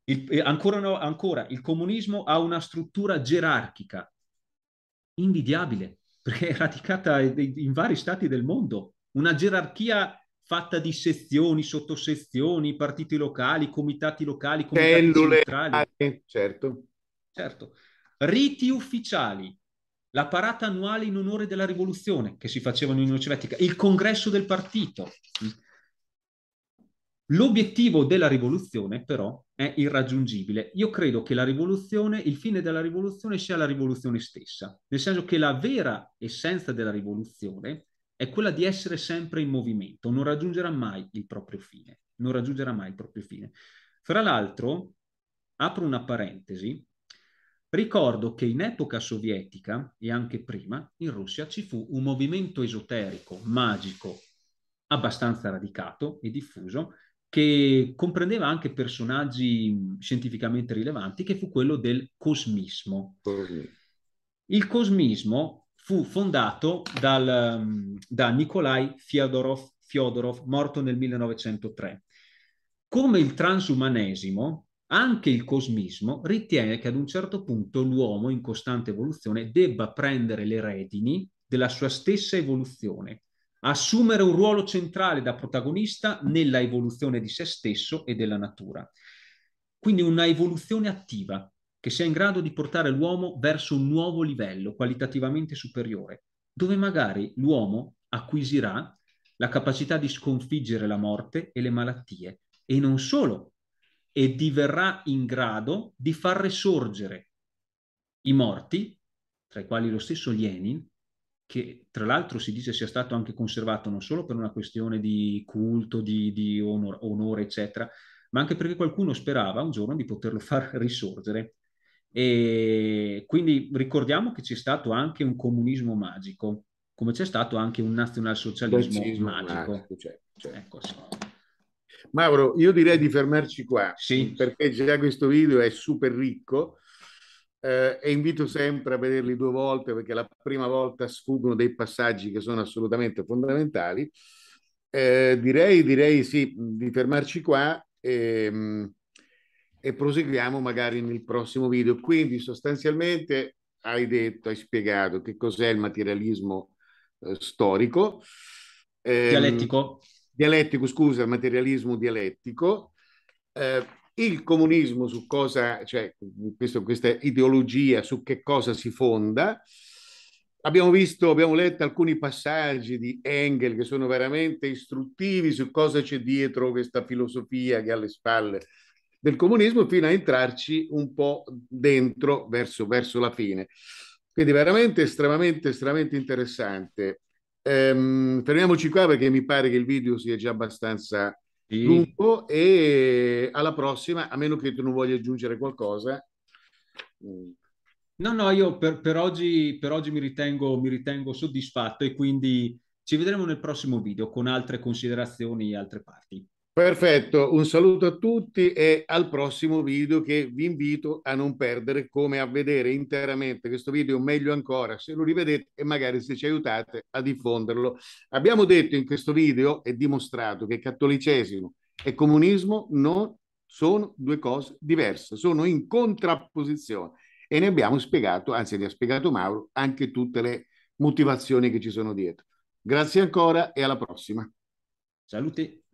S2: Il, ancora, no, ancora, il comunismo ha una struttura gerarchica invidiabile perché è radicata in vari stati del mondo, una gerarchia fatta di sezioni, sottosezioni, partiti locali, comitati locali, comitati Cellule, centrali. Certo. certo. Riti ufficiali, la parata annuale in onore della rivoluzione che si facevano in Unione Sovietica, il congresso del partito, L'obiettivo della rivoluzione, però, è irraggiungibile. Io credo che la rivoluzione, il fine della rivoluzione sia la rivoluzione stessa, nel senso che la vera essenza della rivoluzione è quella di essere sempre in movimento, non raggiungerà mai il proprio fine, non raggiungerà mai il proprio fine. Fra l'altro, apro una parentesi, ricordo che in epoca sovietica e anche prima in Russia ci fu un movimento esoterico, magico, abbastanza radicato e diffuso che comprendeva anche personaggi scientificamente rilevanti, che fu quello del cosmismo. Il cosmismo fu fondato dal, da Nikolai Fyodorov, Fyodorov, morto nel 1903. Come il transumanesimo, anche il cosmismo ritiene che ad un certo punto l'uomo in costante evoluzione debba prendere le redini della sua stessa evoluzione assumere un ruolo centrale da protagonista nella evoluzione di se stesso e della natura. Quindi una evoluzione attiva che sia in grado di portare l'uomo verso un nuovo livello qualitativamente superiore, dove magari l'uomo acquisirà la capacità di sconfiggere la morte e le malattie e non solo, e diverrà in grado di far risorgere i morti, tra i quali lo stesso Lenin, che tra l'altro si dice sia stato anche conservato non solo per una questione di culto, di, di onor, onore, eccetera, ma anche perché qualcuno sperava un giorno di poterlo far risorgere. E quindi ricordiamo che c'è stato anche un comunismo magico, come c'è stato anche un
S1: nazionalsocialismo magico. magico cioè, cioè. Ecco, sì. Mauro, io direi di fermarci qua, sì. perché già questo video è super ricco eh, e invito sempre a vederli due volte perché la prima volta sfuggono dei passaggi che sono assolutamente fondamentali. Eh, direi, direi sì, di fermarci qua e, ehm, e proseguiamo magari nel prossimo video. Quindi sostanzialmente hai detto, hai spiegato che cos'è il materialismo eh, storico. Ehm, dialettico. Dialettico, scusa, materialismo dialettico. Eh, il comunismo su cosa, cioè questo, questa ideologia su che cosa si fonda. Abbiamo visto, abbiamo letto alcuni passaggi di Engel che sono veramente istruttivi su cosa c'è dietro questa filosofia che ha alle spalle del comunismo fino a entrarci un po' dentro verso, verso la fine. Quindi veramente estremamente, estremamente interessante. Ehm, fermiamoci qua perché mi pare che il video sia già abbastanza sì. lungo e alla prossima, a meno che tu non voglia aggiungere qualcosa. Mm. No,
S2: no, io per, per oggi, per oggi mi, ritengo, mi ritengo soddisfatto e quindi ci vedremo
S1: nel prossimo video con altre considerazioni
S2: e altre parti.
S1: Perfetto, un saluto a tutti e al prossimo video che vi invito a non perdere come a vedere interamente questo video, meglio ancora se lo rivedete e magari se ci aiutate a diffonderlo. Abbiamo detto in questo video e dimostrato che cattolicesimo e comunismo non sono due cose diverse, sono in contrapposizione e ne abbiamo spiegato, anzi ne ha spiegato Mauro, anche tutte le motivazioni che ci sono dietro. Grazie ancora e alla prossima. Saluti.